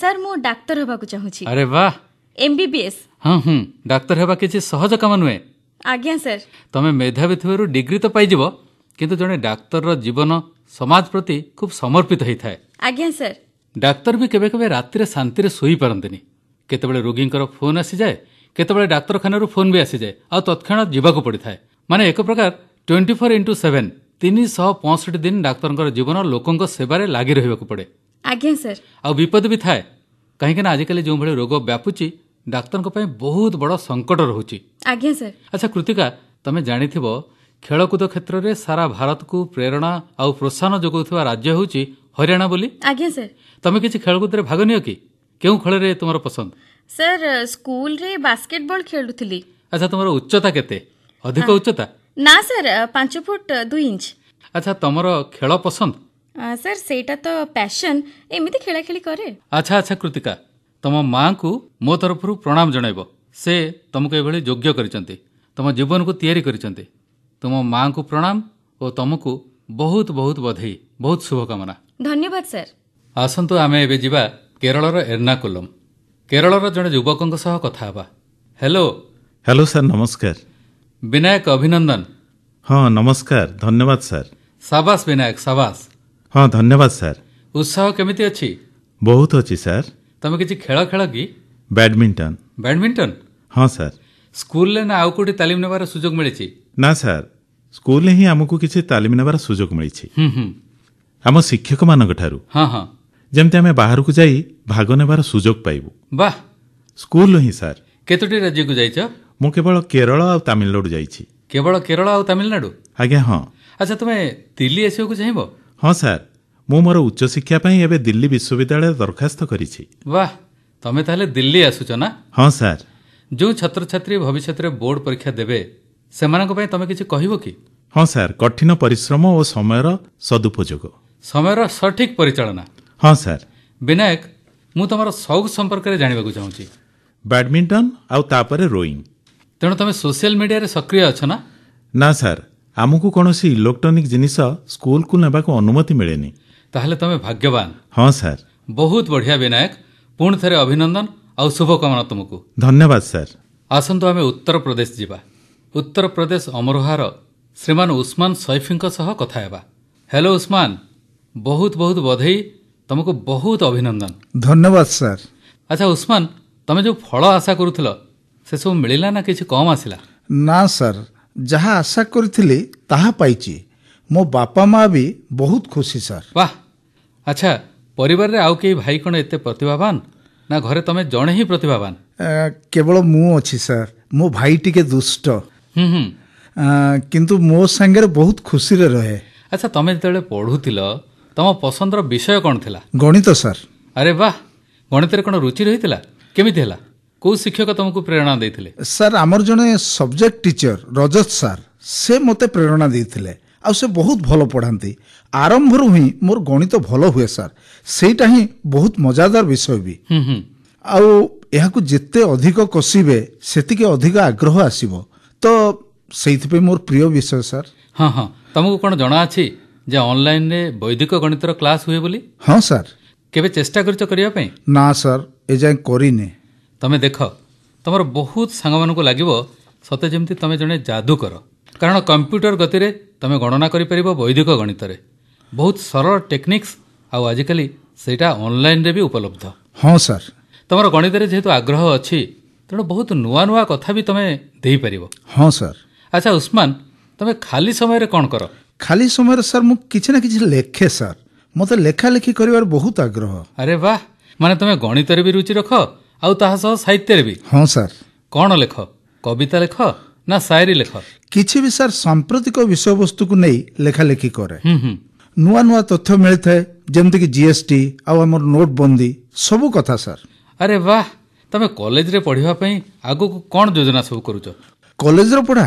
ସାର୍ ମୁଁ ଡାକ୍ତର ହେବାକୁ ଚାହୁଁଛି ଆରେ ବାଃ ଏମ୍ବିବିଏସ୍ ହଁ ହଁ ଡାକ୍ତର ହେବା କିଛି ସହଜ କାମ ନୁହେଁ ଆଜ୍ଞା ସାର୍ ତମେ ମେଧାବୀ ଥିବାରୁ ଡିଗ୍ରୀ ତ ପାଇଯିବ କିନ୍ତୁ ଜଣେ ଡାକ୍ତରର ଜୀବନ ସମାଜ ପ୍ରତି ଖୁବ୍ ସମର୍ପିତ ହୋଇଥାଏ ଆଜ୍ଞା ସାର୍ ଡାକ୍ତର ବି କେବେ କେବେ ରାତିରେ ଶାନ୍ତିରେ ଶୋଇପାରନ୍ତିନି କେତେବେଳେ ରୋଗୀଙ୍କର ଫୋନ୍ ଆସିଯାଏ କେତେବେଳେ ଡାକ୍ତରଖାନାରୁ ଫୋନ୍ ବି ଆସିଯାଏ ଆଉ ତତ୍କ୍ଷଣାତ୍ ଯିବାକୁ ପଡ଼ିଥାଏ ମାନେ ଏକ ପ୍ରକାର ଟ୍ୱେଣ୍ଟି ଫୋର୍ ଇଣ୍ଟୁ ସେଭେନ୍ ତିନିଶହ ପଞ୍ଚଷଠି ଦିନ ଡାକ୍ତରଙ୍କର ଜୀବନ ଲୋକଙ୍କ ସେବାରେ ଲାଗି ରହିବାକୁ ପଡ଼େ ଆଜ୍ଞା ସାର୍ ଆଉ ବିପଦ ବି ଥାଏ କାହିଁକିନା ଆଜିକାଲି ଯେଉଁଭଳି ରୋଗ ବ୍ୟାପୁଛି ଡାକ୍ତରଙ୍କ ପାଇଁ ବହୁତ ବଡ଼ ସଙ୍କଟ ରହୁଛି ଆଜ୍ଞା ସାର୍ ଆଚ୍ଛା କୃତିକା ତମେ ଜାଣିଥିବ ଖେଳକୁଦ କ୍ଷେତ୍ରରେ ସାରା ଭାରତକୁ ପ୍ରେରଣା ଆଉ ପ୍ରୋତ୍ସାହନ ଯୋଗାଉଥିବା ରାଜ୍ୟ ହେଉଛି ହରିୟାଣା ବୋଲି ଆଜ୍ଞା ସାର୍ ତମେ କିଛି ଖେଳକୁଦରେ ଭାଗ ନିଅ କି କେଉଁ ଖେଳରେ ତୁମର ପସନ୍ଦ ସାର୍ ସ୍କୁଲରେ ବାସ୍କେଟବଲ୍ ଖେଳୁଥିଲି ଆଚ୍ଛା ତୁମର ଉଚ୍ଚତା କେତେ ଅଧିକ ଉଚ୍ଚତା ନା ସାର୍ ପାଞ୍ଚ ଫୁଟ ଦୁଇ ଇଞ୍ଚ ଆଚ୍ଛା ତମର ଖେଳ ପସନ୍ଦ ସାର୍ ସେଇଟା ତ ପ୍ୟାସନ୍ ଏମିତି ଖେଳାଖେଳି କରେ ଆଚ୍ଛା ଆଚ୍ଛା କୃତିକା ତୁମ ମାଆଙ୍କୁ ମୋ ତରଫରୁ ପ୍ରଣାମ ଜଣାଇବ ସେ ତୁମକୁ ଏଭଳି ଯୋଗ୍ୟ କରିଛନ୍ତି ତୁମ ଜୀବନକୁ ତିଆରି କରିଛନ୍ତି ତୁମ ମାଆଙ୍କୁ ପ୍ରଣାମ ଓ ତୁମକୁ ବହୁତ ବହୁତ ବଧେଇ ବହୁତ ଶୁଭକାମନା ଧନ୍ୟବାଦ ସାର୍ ଆସନ୍ତୁ ଆମେ ଏବେ ଯିବା କେରଳର ଏର୍ଣ୍ଣାକୁଲମ୍ କେରଳର ଜଣେ ଯୁବକଙ୍କ ସହ କଥା ହେବା ହ୍ୟାଲୋ ହ୍ୟାଲୋ ସାର୍ ନମସ୍କାର ବିନାୟକ ଅଭିନନ୍ଦନ ହଁ ନମସ୍କାର ଧନ୍ୟବାଦ ସାର୍ ସାବାସ ବିନାୟକ ସାବାସ ହଁ ଧନ୍ୟବାଦ ସାର୍ ଉତ୍ସାହ କେମିତି ଅଛି ବହୁତ ଅଛି ସାର୍ ତମେ କିଛି ଖେଳ ଖେଳ କି ବ୍ୟାଡମିଣ୍ଟନ ବ୍ୟାଡମିଣ୍ଟନ ହଁ ସାର୍ ସ୍କୁଲରେ ନା ଆଉ କୋଉଠି ତାଲିମ ନେବାର ସୁଯୋଗ ମିଳିଛି ନା ସାର୍ ସ୍କୁଲରେ ହିଁ ଆମକୁ କିଛି ତାଲିମ ନେବାର ସୁଯୋଗ ମିଳିଛି ଆମ ଶିକ୍ଷକମାନଙ୍କଠାରୁ ହଁ ହଁ ଯେମିତି ଆମେ ବାହାରକୁ ଯାଇ ଭାଗ ନେବାର ସୁଯୋଗ ପାଇବୁ ବାହ ସ୍କୁଲରୁ ହିଁ ସାର୍ କେତୋଟି ରାଜ୍ୟକୁ ଯାଇଛ ମୁଁ କେବଳ କେରଳ ଆଉ ତାମିଲନାଡୁ ଯାଇଛି କେବଳ କେରଳ ଆଉ ତାମିଲନାଡୁ ଆଜ୍ଞା ହଁ ଆଚ୍ଛା ତୁମେ ଦିଲ୍ଲୀ ଆସିବାକୁ ଚାହିଁବ ହଁ ସାର୍ ମୁଁ ମୋର ଉଚ୍ଚଶିକ୍ଷା ପାଇଁ ଏବେ ଦିଲ୍ଲୀ ବିଶ୍ୱବିଦ୍ୟାଳୟରେ ଦରଖାସ୍ତ କରିଛି ବାଃ ତମେ ତାହେଲେ ଦିଲ୍ଲୀ ଆସୁଛ ନା ହଁ ସାର୍ ଯେଉଁ ଛାତ୍ରଛାତ୍ରୀ ଭବିଷ୍ୟତରେ ବୋର୍ଡ ପରୀକ୍ଷା ଦେବେ ସେମାନଙ୍କ ପାଇଁ ତମେ କିଛି କହିବ କି ହଁ ସାର୍ କଠିନ ପରିଶ୍ରମ ଓ ସମୟର ସଦୁପଯୋଗ ସମୟର ସଠିକ୍ ପରିଚାଳନା ହଁ ସାର୍ ବିନାୟକ ମୁଁ ତମର ସଉକ ସମ୍ପର୍କରେ ଜାଣିବାକୁ ଚାହୁଁଛି ବ୍ୟାଡମିଣ୍ଟନ ଆଉ ତାପରେ ରୋଇଂ ତେଣୁ ତମେ ସୋସିଆଲ ମିଡିଆରେ ସକ୍ରିୟ ଅଛ ନା ନା ସାର୍ ଆମକୁ କୌଣସି ଇଲେକ୍ଟ୍ରୋନିକ୍ ଜିନିଷ ସ୍କୁଲକୁ ନେବାକୁ ଅନୁମତି ମିଳେନି ତାହେଲେ ତମେ ଭାଗ୍ୟବାନ ହଁ ସାର୍ ବହୁତ ବଢ଼ିଆ ବିନାୟକ ପୁଣି ଥରେ ଅଭିନନ୍ଦନ ଆଉ ଶୁଭକାମନା ତୁମକୁ ଧନ୍ୟବାଦ ସାର୍ ଆସନ୍ତୁ ଆମେ ଉତ୍ତରପ୍ରଦେଶ ଯିବା ଉତ୍ତରପ୍ରଦେଶ ଅମରୋହାର ଶ୍ରୀମାନ ଉସମାନ ସୈଫିଙ୍କ ସହ କଥା ହେବା ହ୍ୟାଲୋ ଉସମାନ ବହୁତ ବହୁତ ବଧେଇ ତମକୁ ବହୁତ ଅଭିନନ୍ଦନ ଧନ୍ୟବାଦ ସାର୍ ଆଚ୍ଛା ଉସମାନ ତମେ ଯେଉଁ ଫଳ ଆଶା କରୁଥିଲ ସେସବୁ ମିଳିଲା ନା କିଛି କମ୍ ଆସିଲା ନା ସାର୍ ଯାହା ଆଶା କରିଥିଲି ତାହା ପାଇଛି ମୋ ବାପା ମା ବି ବହୁତ ଖୁସି ସାର୍ ବାଃ ଆଚ୍ଛା ପରିବାରରେ ଆଉ କେହି ଭାଇ କ'ଣ ଏତେ ପ୍ରତିଭାବାନ ନା ଘରେ ତମେ ଜଣେ ହିଁ ପ୍ରତିଭାବାନ କେବଳ ମୁଁ ଅଛି ସାର୍ ମୋ ଭାଇ ଟିକେ ଦୁଷ୍ଟ କିନ୍ତୁ ମୋ ସାଙ୍ଗରେ ବହୁତ ଖୁସିରେ ରହେ ଆଚ୍ଛା ତମେ ଯେତେବେଳେ ପଢ଼ୁଥିଲ ତମ ପସନ୍ଦର ବିଷୟ କ'ଣ ଥିଲା ଗଣିତ ସାର୍ ଆରେ ବାଃ ଗଣିତରେ କ'ଣ ରୁଚି ରହିଥିଲା କେମିତି ହେଲା କୋଉ ଶିକ୍ଷକ ତମକୁ ପ୍ରେରଣା ଦେଇଥିଲେ ସାର୍ ଆମର ଜଣେ ସବଜେକ୍ଟ ଟିଚର ରଜତ ସାର୍ ସେ ମୋତେ ପ୍ରେରଣା ଦେଇଥିଲେ ଆଉ ସେ ବହୁତ ଭଲ ପଢ଼ାନ୍ତି ଆରମ୍ଭରୁ ହିଁ ମୋର ଗଣିତ ଭଲ ହୁଏ ସାର୍ ସେଇଟା ହିଁ ବହୁତ ମଜାଦାର ବିଷୟ ବି ଆଉ ଏହାକୁ ଯେତେ ଅଧିକ କଷିବେ ସେତିକି ଅଧିକ ଆଗ୍ରହ ଆସିବ ତ ସେଇଥିପାଇଁ ମୋର ପ୍ରିୟ ବିଷୟ ସାର୍ ହଁ ହଁ ତମକୁ କ'ଣ ଜଣାଅଛି ଯେ ଅନଲାଇନରେ ବୈଦିକ ଗଣିତର କ୍ଲାସ୍ ହୁଏ ବୋଲି ହଁ ସାର୍ କେବେ ଚେଷ୍ଟା କରିଛ କରିବା ପାଇଁ ନା ସାର୍ ଏଯାଏଁ କରିନି ତମେ ଦେଖ ତମର ବହୁତ ସାଙ୍ଗମାନଙ୍କୁ ଲାଗିବ ସତେ ଯେମିତି ତମେ ଜଣେ ଯାଦୁକର କାରଣ କମ୍ପ୍ୟୁଟର ଗତିରେ ତୁମେ ଗଣନା କରିପାରିବ ବୈଦିକ ଗଣିତରେ ବହୁତ ସରଳ ଟେକ୍ନିକ୍ସ ଆଉ ଆଜିକାଲି ସେଇଟା ଅନଲାଇନ୍ରେ ବି ଉପଲବ୍ଧ ହଁ ସାର୍ ତୁମର ଗଣିତରେ ଯେହେତୁ ଆଗ୍ରହ ଅଛି ତେଣୁ ବହୁତ ନୂଆ ନୂଆ କଥା ବି ତୁମେ ଦେଇପାରିବ ହଁ ସାର୍ ଆଚ୍ଛା ଉସ୍ମାନ ତୁମେ ଖାଲି ସମୟରେ କ'ଣ କର ଖାଲି ସମୟରେ ସାର୍ ମୁଁ କିଛି ନା କିଛି ଲେଖେ ସାର୍ ମୋତେ ଲେଖାଲେଖି କରିବାର ବହୁତ ଆଗ୍ରହ ଆରେ ବାହ ମାନେ ତୁମେ ଗଣିତରେ ବି ରୁଚି ରଖ ଆଉ ତାହା ସହ ସାହିତ୍ୟରେ ବି ହଁ ସାର୍ କ'ଣ ଲେଖ କବିତା ଲେଖ না সায়েরি লেখ କିଛି ବି ସାର୍ ସାମ୍ପ୍ରତିକ ବିଷୟବସ୍ତୁକୁ ନେଇ ଲେଖାଲେଖି କରେ ନୂଆ ନୂଆ ତଥ୍ୟ ମିଳିଥାଏ ଯେମିତିକି ଜିଏସଟି ଆଉ ଆମର ନୋଟବନ୍ଦୀ ସବୁ କଥା ସାର୍ ଆରେ ବାହ ତମେ କଲେଜରେ ପଢିବା ପାଇଁ ଆଗକୁ କ'ଣ ଯୋଜନା ସବୁ କରୁଛ କଲେଜର ପଢା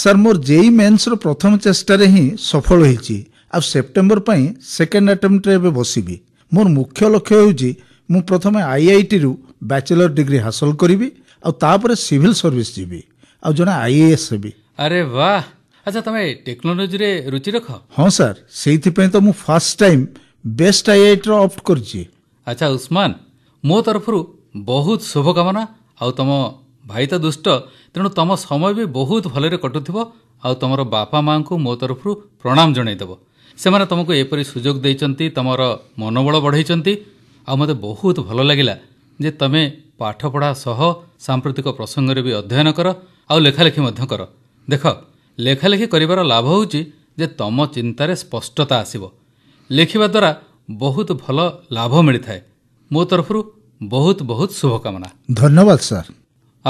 ସାର୍ ମୋର ଜେଇ ମେନ୍ସର ପ୍ରଥମ ଚେଷ୍ଟାରେ ହିଁ ସଫଳ ହେଇଛି ଆଉ ସେପ୍ଟେମ୍ବର ପାଇଁ ସେକେଣ୍ଡ ଆଟେମ୍ପ୍ଟରେ ଏବେ ବସିବି ମୋର ମୁଖ୍ୟ ଲକ୍ଷ୍ୟ ହେଉଛି ମୁଁ ପ୍ରଥମେ ଆଇଆଇଟିରୁ ବ୍ୟାଚେଲର ଡିଗ୍ରୀ ହାସଲ କରିବି ଆଉ ତାପରେ ସିଭିଲ ସର୍ଭିସ ଯିବି ଆଉ ଜଣେ ଆଇଏଏସ୍ ବି ଆରେ ବାହ ଆଚ୍ଛା ତମେ ଟେକ୍ନୋଲୋଜିରେ ରୁଚି ରଖ ହଁ ସାର୍ ସେଇଥିପାଇଁ ତ ମୁଁ ଫାର୍ଷ୍ଟ ଟାଇମ୍ ବେଷ୍ଟ ଆଇଆଇଟିର ଅପ୍ଟ କରିଛି ଆଚ୍ଛା ଉସ୍ମାନ ମୋ ତରଫରୁ ବହୁତ ଶୁଭକାମନା ଆଉ ତମ ଭାଇ ତ ଦୁଷ୍ଟ ତେଣୁ ତମ ସମୟ ବି ବହୁତ ଭଲରେ କଟୁଥିବ ଆଉ ତମର ବାପା ମାଆଙ୍କୁ ମୋ ତରଫରୁ ପ୍ରଣାମ ଜଣାଇଦେବ ସେମାନେ ତମକୁ ଏପରି ସୁଯୋଗ ଦେଇଛନ୍ତି ତମର ମନୋବଳ ବଢ଼େଇଛନ୍ତି ଆଉ ମୋତେ ବହୁତ ଭଲ ଲାଗିଲା ଯେ ତମେ ପାଠପଢ଼ା ସହ ସାମ୍ପ୍ରତିକ ପ୍ରସଙ୍ଗରେ ବି ଅଧ୍ୟୟନ କର ଆଉ ଲେଖାଲେଖି ମଧ୍ୟ କର ଦେଖ ଲେଖାଲେଖି କରିବାର ଲାଭ ହେଉଛି ଯେ ତମ ଚିନ୍ତାରେ ସ୍ପଷ୍ଟତା ଆସିବ ଲେଖିବା ଦ୍ୱାରା ବହୁତ ଭଲ ଲାଭ ମିଳିଥାଏ ମୋ ତରଫରୁ ବହୁତ ବହୁତ ଶୁଭକାମନା ଧନ୍ୟବାଦ ସାର୍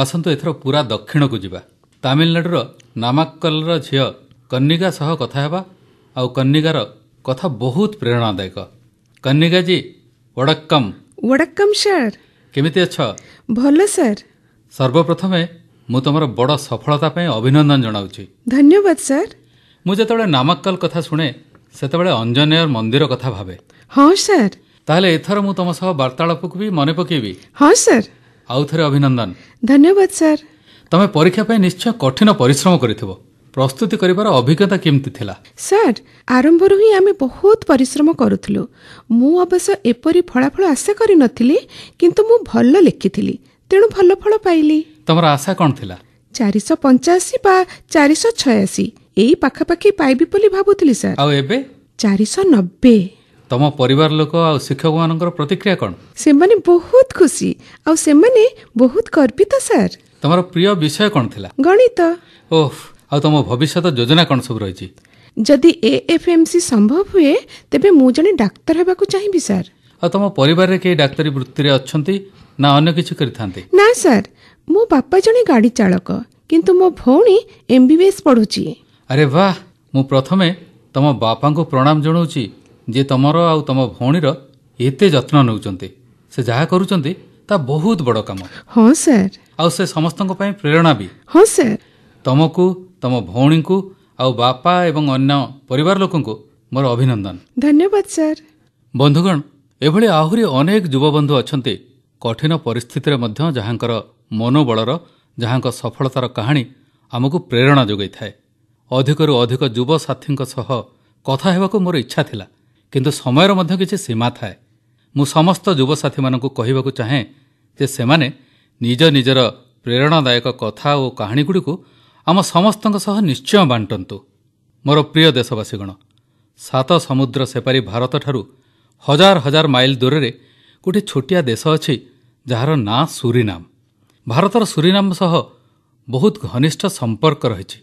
ଆସନ୍ତୁ ଏଥର ପୁରା ଦକ୍ଷିଣକୁ ଯିବା ତାମିଲନାଡ଼ୁର ନାମାକ୍କଲର ଝିଅ କନିଗା ସହ କଥା ହେବା ଆଉ କନିଗାର କଥା ବହୁତ ପ୍ରେରଣାଦାୟକ କନିଗା ଜୀ ୱଡ଼କମ୍ କେମିତି ଅଛ ଭଲ ସାର୍ ସର୍ବପ୍ରଥମେ ମୁଁ ତୁମର ବଡ଼ ସଫଳତା ପାଇଁ ଅଭିନନ୍ଦନ ଜଣାଉଛି ଧନ୍ୟବାଦ ସାର୍ ମୁଁ ଯେତେବେଳେ ନାମାକ୍କଲ କଥା ଶୁଣେ ସେତେବେଳେ ଅଞ୍ଜନେୟର ମନ୍ଦିର କଥା ଭାବେ ହଁ ସାର୍ ତାହେଲେ ଏଥର ମୁଁ ତୁମ ସହ ବାର୍ତ୍ତାଳାପକୁ ବି ମନେ ପକେଇବି ହଁ ସାର୍ ଆଉ ଥରେ ଅଭିନନ୍ଦନ ଧନ୍ୟବାଦ ସାର୍ ତମେ ପରୀକ୍ଷା ପାଇଁ ନିଶ୍ଚୟ କଠିନ ପରିଶ୍ରମ କରିଥିବ ପ୍ରସ୍ତୁତି କରିବାର ଅଭିଜ୍ଞତା କେମିତି ଥିଲା ସାର୍ ଆରମ୍ଭରୁ ହିଁ ଆମେ ବହୁତ ପରିଶ୍ରମ କରୁଥିଲୁ ମୁଁ ଅବଶ୍ୟ ଏପରି ଫଳାଫଳ ଆଶା କରିନଥିଲି କିନ୍ତୁ ମୁଁ ଭଲ ଲେଖିଥିଲି ତେଣୁ ଭଲ ଫଳ ପାଇଲି ତମର ଆଶା କ'ଣ ଥିଲା ଚାରିଶହ ପଞ୍ଚାଅଶୀ ବା ଚାରିଶହ ଛୟାଅଶୀ ଏଇ ପାଖାପାଖି ପାଇବି ବୋଲି ଭାବୁଥିଲି ସାର୍ ଆଉ ଏବେ ଚାରିଶହ ନବେ ତମ ପରିବାର ଲୋକ ଆଉ ଶିକ୍ଷକମାନଙ୍କର ପ୍ରତିକ୍ରିୟା କ'ଣ ସେମାନେ ବହୁତ ଖୁସି ଆଉ ସେମାନେ ବହୁତ ଗର୍ବିତ ସାର୍ ତମର ପ୍ରିୟ ବିଷୟ କ'ଣ ଥିଲା ଗଣିତ ଓଃ ଆଉ ତମ ଭବିଷ୍ୟତ ଯୋଜନା କ'ଣ ସବୁ ରହିଛି ଯଦି ଏ ଏଫ୍ ଏମ୍ ସି ସମ୍ଭବ ହୁଏ ତେବେ ମୁଁ ଜଣେ ଡାକ୍ତର ହେବାକୁ ଚାହିଁବି ସାର୍ ଆଉ ତମ ପରିବାରରେ କେହି ଡାକ୍ତରୀ ବୃତ୍ତିରେ ଅଛନ୍ତି ନା ଅନ୍ୟ କିଛି କରିଥାନ୍ତି ନା ସାର୍ ମୋ ବାପା ଜଣେ ଗାଡ଼ି ଚାଳକ କିନ୍ତୁ ମୋ ଭଉଣୀ ଏମ୍ବିବିଏସ୍ ପଢ଼ୁଛି ଆରେ ବାହ ମୁଁ ପ୍ରଥମେ ତମ ବାପାଙ୍କୁ ପ୍ରଣାମ ଜଣାଉଛି ଯେ ତମର ଆଉ ତମ ଭଉଣୀର ଏତେ ଯତ୍ନ ନେଉଛନ୍ତି ସେ ଯାହା କରୁଛନ୍ତି ତା ବହୁତ ବଡ଼ କାମ ହଁ ସାର୍ ଆଉ ସେ ସମସ୍ତଙ୍କ ପାଇଁ ପ୍ରେରଣା ବି ହଁ ସାର୍ ତମକୁ ତମ ଭଉଣୀଙ୍କୁ ଆଉ ବାପା ଏବଂ ଅନ୍ୟ ପରିବାର ଲୋକଙ୍କୁ ମୋର ଅଭିନନ୍ଦନ ଧନ୍ୟବାଦ ସାର୍ ବନ୍ଧୁଗଣ ଏଭଳି ଆହୁରି ଅନେକ ଯୁବବନ୍ଧୁ ଅଛନ୍ତି କଠିନ ପରିସ୍ଥିତିରେ ମଧ୍ୟ ଯାହାଙ୍କର ମନୋବଳର ଯାହାଙ୍କ ସଫଳତାର କାହାଣୀ ଆମକୁ ପ୍ରେରଣା ଯୋଗାଇଥାଏ ଅଧିକରୁ ଅଧିକ ଯୁବସାଥୀଙ୍କ ସହ କଥା ହେବାକୁ ମୋର ଇଚ୍ଛା ଥିଲା କିନ୍ତୁ ସମୟର ମଧ୍ୟ କିଛି ସୀମା ଥାଏ ମୁଁ ସମସ୍ତ ଯୁବସାଥୀମାନଙ୍କୁ କହିବାକୁ ଚାହେଁ ଯେ ସେମାନେ ନିଜ ନିଜର ପ୍ରେରଣାଦାୟକ କଥା ଓ କାହାଣୀଗୁଡ଼ିକୁ ଆମ ସମସ୍ତଙ୍କ ସହ ନିଶ୍ଚୟ ବାଣ୍ଟନ୍ତୁ ମୋର ପ୍ରିୟ ଦେଶବାସୀଗଣ ସାତ ସମୁଦ୍ର ସେପାରି ଭାରତଠାରୁ ହଜାର ହଜାର ମାଇଲ୍ ଦୂରରେ ଗୋଟିଏ ଛୋଟିଆ ଦେଶ ଅଛି ଯାହାର ନାଁ ସୁରିନାମ ଭାରତର ସୁରିନାମ ସହ ବହୁତ ଘନିଷ୍ଠ ସମ୍ପର୍କ ରହିଛି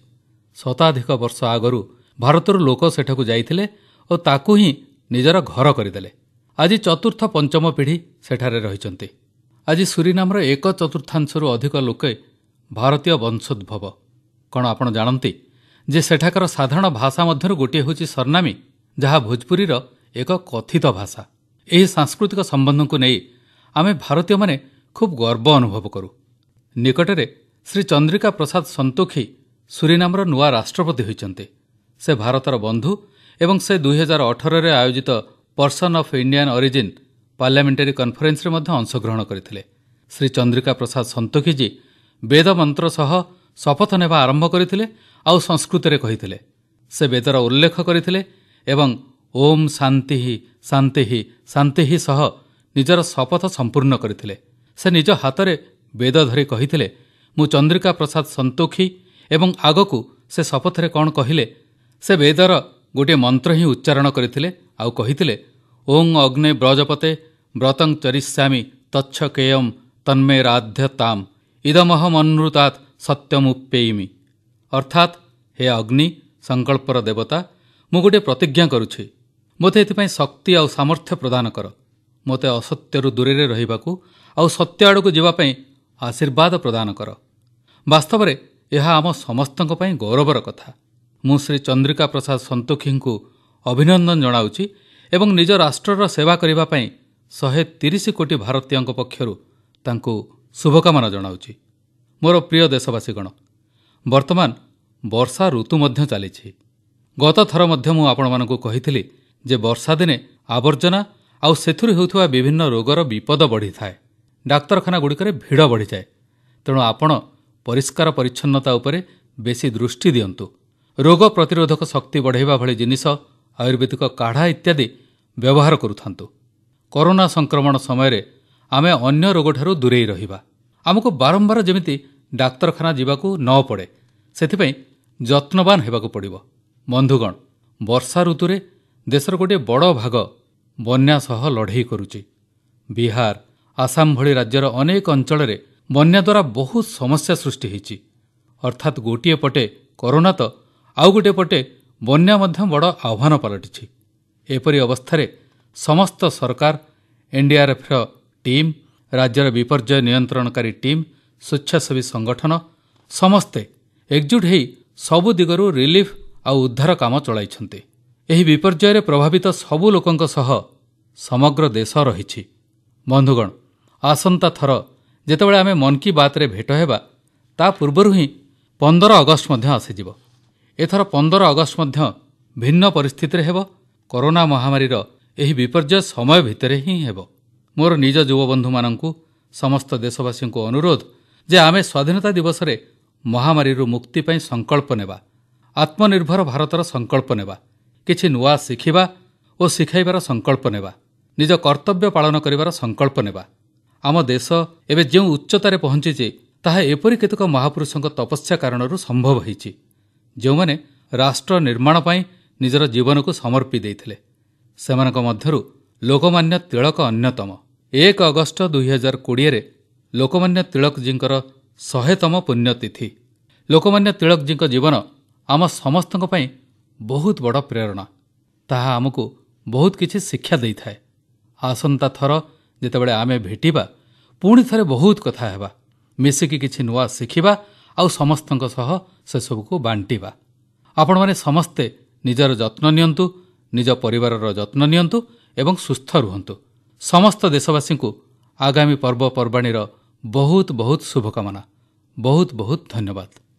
ଶତାଧିକ ବର୍ଷ ଆଗରୁ ଭାରତରୁ ଲୋକ ସେଠାକୁ ଯାଇଥିଲେ ଓ ତାକୁ ହିଁ ନିଜର ଘର କରିଦେଲେ ଆଜି ଚତୁର୍ଥ ପଞ୍ଚମ ପିଢ଼ି ସେଠାରେ ରହିଛନ୍ତି ଆଜି ସୁରିନାମର ଏକ ଚତୁର୍ଥାଂଶରୁ ଅଧିକ ଲୋକେ ଭାରତୀୟ ବଂଶୋଦ୍ଭବ କ'ଣ ଆପଣ ଜାଣନ୍ତି ଯେ ସେଠାକାର ସାଧାରଣ ଭାଷା ମଧ୍ୟରୁ ଗୋଟିଏ ହେଉଛି ସର୍ନାମୀ ଯାହା ଭୋଜପୁରୀର ଏକ କଥିତ ଭାଷା ଏହି ସାଂସ୍କୃତିକ ସମ୍ବନ୍ଧକୁ ନେଇ ଆମେ ଭାରତୀୟମାନେ ଖୁବ୍ ଗର୍ବ ଅନୁଭବ କରୁ ନିକଟରେ ଶ୍ରୀ ଚନ୍ଦ୍ରିକା ପ୍ରସାଦ ସନ୍ତୋଖୀ ସୁରିନାମର ନୂଆ ରାଷ୍ଟ୍ରପତି ହୋଇଛନ୍ତି ସେ ଭାରତର ବନ୍ଧୁ ଏବଂ ସେ ଦୁଇହଜାର ଅଠରରେ ଆୟୋଜିତ person of Indian origin parliamentary କନ୍ଫରେନ୍ସରେ ମଧ୍ୟ ଅଂଶଗ୍ରହଣ କରିଥିଲେ ଶ୍ରୀ ଚନ୍ଦ୍ରିକା ପ୍ରସାଦ ସନ୍ତୋଖୀଜୀ ବେଦମନ୍ତ୍ର ସହ ଶପଥ ନେବା ଆରମ୍ଭ କରିଥିଲେ ଆଉ ସଂସ୍କୃତରେ କହିଥିଲେ ସେ ବେଦର ଉଲ୍ଲେଖ କରିଥିଲେ ଏବଂ ଓମ୍ ଶାନ୍ତି ଶାନ୍ତି ହି ଶାନ୍ତି ସହ ନିଜର ଶପଥ ସମ୍ପୂର୍ଣ୍ଣ କରିଥିଲେ ସେ ନିଜ ହାତରେ ବେଦ ଧରି କହିଥିଲେ ମୁଁ ଚନ୍ଦ୍ରିକା ପ୍ରସାଦ ସନ୍ତୋଖୀ ଏବଂ ଆଗକୁ ସେ ଶପଥରେ କ'ଣ କହିଲେ ସେ ବେଦର ଗୋଟିଏ ମନ୍ତ୍ର ହିଁ ଉଚ୍ଚାରଣ କରିଥିଲେ ଆଉ କହିଥିଲେ ଓଂ ଅଗ୍ନେ ବ୍ରଜପତେ ବ୍ରତଂ ଚରିଷ୍ୟାମୀ ତଚ୍ଛ କେୟମ୍ ତନ୍ମେ ରାଧ୍ୟ ତାମ୍ ଇଦମହମନୃତାତ୍ ସତ୍ୟମୁପେୟମି ଅର୍ଥାତ୍ ହେ ଅଗ୍ନି ସଂକଳ୍ପର ଦେବତା ମୁଁ ଗୋଟିଏ ପ୍ରତିଜ୍ଞା କରୁଛି ମୋତେ ଏଥିପାଇଁ ଶକ୍ତି ଆଉ ସାମର୍ଥ୍ୟ ପ୍ରଦାନ କର ମୋତେ ଅସତ୍ୟରୁ ଦୂରରେ ରହିବାକୁ ଆଉ ସତ୍ୟ ଆଡ଼କୁ ଯିବା ପାଇଁ ଆଶୀର୍ବାଦ ପ୍ରଦାନ କର ବାସ୍ତବରେ ଏହା ଆମ ସମସ୍ତଙ୍କ ପାଇଁ ଗୌରବର କଥା ମୁଁ ଶ୍ରୀ ଚନ୍ଦ୍ରିକା ପ୍ରସାଦ ସନ୍ତୋଖୀଙ୍କୁ ଅଭିନନ୍ଦନ ଜଣାଉଛି ଏବଂ ନିଜ ରାଷ୍ଟ୍ରର ସେବା କରିବା ପାଇଁ ଶହେ ତିରିଶ କୋଟି ଭାରତୀୟଙ୍କ ପକ୍ଷରୁ ତାଙ୍କୁ ଶୁଭକାମନା ଜଣାଉଛି ମୋର ପ୍ରିୟ ଦେଶବାସୀଗଣ ବର୍ତ୍ତମାନ ବର୍ଷା ଋତୁ ମଧ୍ୟ ଚାଲିଛି ଗତଥର ମଧ୍ୟ ମୁଁ ଆପଣମାନଙ୍କୁ କହିଥିଲି ଯେ ବର୍ଷାଦିନେ ଆବର୍ଜନା ଆଉ ସେଥିରୁ ହେଉଥିବା ବିଭିନ୍ନ ରୋଗର ବିପଦ ବଢ଼ିଥାଏ ଡାକ୍ତରଖାନାଗୁଡ଼ିକରେ ଭିଡ଼ ବଢ଼ିଯାଏ ତେଣୁ ଆପଣ ପରିଷ୍କାର ପରିଚ୍ଛନ୍ନତା ଉପରେ ବେଶି ଦୃଷ୍ଟି ଦିଅନ୍ତୁ ରୋଗ ପ୍ରତିରୋଧକ ଶକ୍ତି ବଢ଼ାଇବା ଭଳି ଜିନିଷ ଆୟୁର୍ବେଦିକ କାଢ଼ା ଇତ୍ୟାଦି ବ୍ୟବହାର କରୁଥାନ୍ତୁ କରୋନା ସଂକ୍ରମଣ ସମୟରେ ଆମେ ଅନ୍ୟ ରୋଗଠାରୁ ଦୂରେଇ ରହିବା ଆମକୁ ବାରମ୍ବାର ଯେମିତି ଡାକ୍ତରଖାନା ଯିବାକୁ ନ ପଡ଼େ ସେଥିପାଇଁ ଯତ୍ନବାନ ହେବାକୁ ପଡ଼ିବ ବନ୍ଧୁଗଣ ବର୍ଷା ଋତୁରେ ଦେଶର ଗୋଟିଏ ବଡ଼ ଭାଗ ବନ୍ୟା ସହ ଲଢ଼େଇ କରୁଛି ବିହାର ଆସାମ ଭଳି ରାଜ୍ୟର ଅନେକ ଅଞ୍ଚଳରେ ବନ୍ୟା ଦ୍ୱାରା ବହୁତ ସମସ୍ୟା ସୃଷ୍ଟି ହୋଇଛି ଅର୍ଥାତ୍ ଗୋଟିଏ ପଟେ କରୋନା ତ ଆଉ ଗୋଟିଏ ପଟେ ବନ୍ୟା ମଧ୍ୟ ବଡ଼ ଆହ୍ୱାନ ପାଲଟିଛି ଏପରି ଅବସ୍ଥାରେ ସମସ୍ତ ସରକାର ଏନ୍ଡିଆର୍ଏଫ୍ର ଟିମ୍ ରାଜ୍ୟର ବିପର୍ଯ୍ୟୟ ନିୟନ୍ତ୍ରଣକାରୀ ଟିମ୍ ସ୍ୱେଚ୍ଛାସେବୀ ସଂଗଠନ ସମସ୍ତେ ଏକଜୁଟ ହୋଇ ସବୁ ଦିଗରୁ ରିଲିଫ୍ ଆଉ ଉଦ୍ଧାର କାମ ଚଳାଇଛନ୍ତି ଏହି ବିପର୍ଯ୍ୟୟରେ ପ୍ରଭାବିତ ସବୁ ଲୋକଙ୍କ ସହ ସମଗ୍ର ଦେଶ ରହିଛି ବନ୍ଧୁଗଣ ଆସନ୍ତା ଥର ଯେତେବେଳେ ଆମେ ମନ୍ କି ବାତ୍ରେ ଭେଟ ହେବା ତା ପୂର୍ବରୁ ହିଁ ପନ୍ଦର ଅଗଷ୍ଟ ମଧ୍ୟ ଆସିଯିବ ଏଥର ପନ୍ଦର ଅଗଷ୍ଟ ମଧ୍ୟ ଭିନ୍ନ ପରିସ୍ଥିତିରେ ହେବ କରୋନା ମହାମାରୀର ଏହି ବିପର୍ଯ୍ୟୟ ସମୟ ଭିତରେ ହିଁ ହେବ ମୋର ନିଜ ଯୁବବନ୍ଧୁମାନଙ୍କୁ ସମସ୍ତ ଦେଶବାସୀଙ୍କୁ ଅନୁରୋଧ ଯେ ଆମେ ସ୍ୱାଧୀନତା ଦିବସରେ ମହାମାରୀରୁ ମୁକ୍ତି ପାଇଁ ସଂକଳ୍ପ ନେବା ଆତ୍ମନିର୍ଭର ଭାରତର ସଂକଳ୍ପ ନେବା କିଛି ନୂଆ ଶିଖିବା ଓ ଶିଖାଇବାର ସଂକଳ୍ପ ନେବା ନିଜ କର୍ତ୍ତବ୍ୟ ପାଳନ କରିବାର ସଂକଳ୍ପ ନେବା ଆମ ଦେଶ ଏବେ ଯେଉଁ ଉଚ୍ଚତାରେ ପହଞ୍ଚିଛି ତାହା ଏପରି କେତେକ ମହାପୁରୁଷଙ୍କ ତପସ୍ୟା କାରଣରୁ ସମ୍ଭବ ହୋଇଛି ଯେଉଁମାନେ ରାଷ୍ଟ୍ର ନିର୍ମାଣ ପାଇଁ ନିଜର ଜୀବନକୁ ସମର୍ପି ଦେଇଥିଲେ ସେମାନଙ୍କ ମଧ୍ୟରୁ ଲୋକମାନ୍ୟ ତିଳକ ଅନ୍ୟତମ ଏକ ଅଗଷ୍ଟ ଦୁଇହଜାର କୋଡ଼ିଏରେ ଲୋକମାନ୍ୟ ତିଳକଜୀଙ୍କର ଶହେତମ ପୁଣ୍ୟତିଥି ଲୋକମାନ୍ୟ ତିଳକଜୀଙ୍କ ଜୀବନ ଆମ ସମସ୍ତଙ୍କ ପାଇଁ ବହୁତ ବଡ଼ ପ୍ରେରଣା ତାହା ଆମକୁ ବହୁତ କିଛି ଶିକ୍ଷା ଦେଇଥାଏ ଆସନ୍ତା ଥର ଯେତେବେଳେ ଆମେ ଭେଟିବା ପୁଣି ଥରେ ବହୁତ କଥା ହେବା ମିଶିକି କିଛି ନୂଆ ଶିଖିବା ଆଉ ସମସ୍ତଙ୍କ ସହ ସେସବୁକୁ ବାଣ୍ଟିବା ଆପଣମାନେ ସମସ୍ତେ ନିଜର ଯତ୍ନ ନିଅନ୍ତୁ ନିଜ ପରିବାରର ଯତ୍ନ ନିଅନ୍ତୁ ଏବଂ ସୁସ୍ଥ ରୁହନ୍ତୁ ସମସ୍ତ ଦେଶବାସୀଙ୍କୁ ଆଗାମୀ ପର୍ବପର୍ବାଣୀର ବହୁତ ବହୁତ ଶୁଭକାମନା ବହୁତ ବହୁତ ଧନ୍ୟବାଦ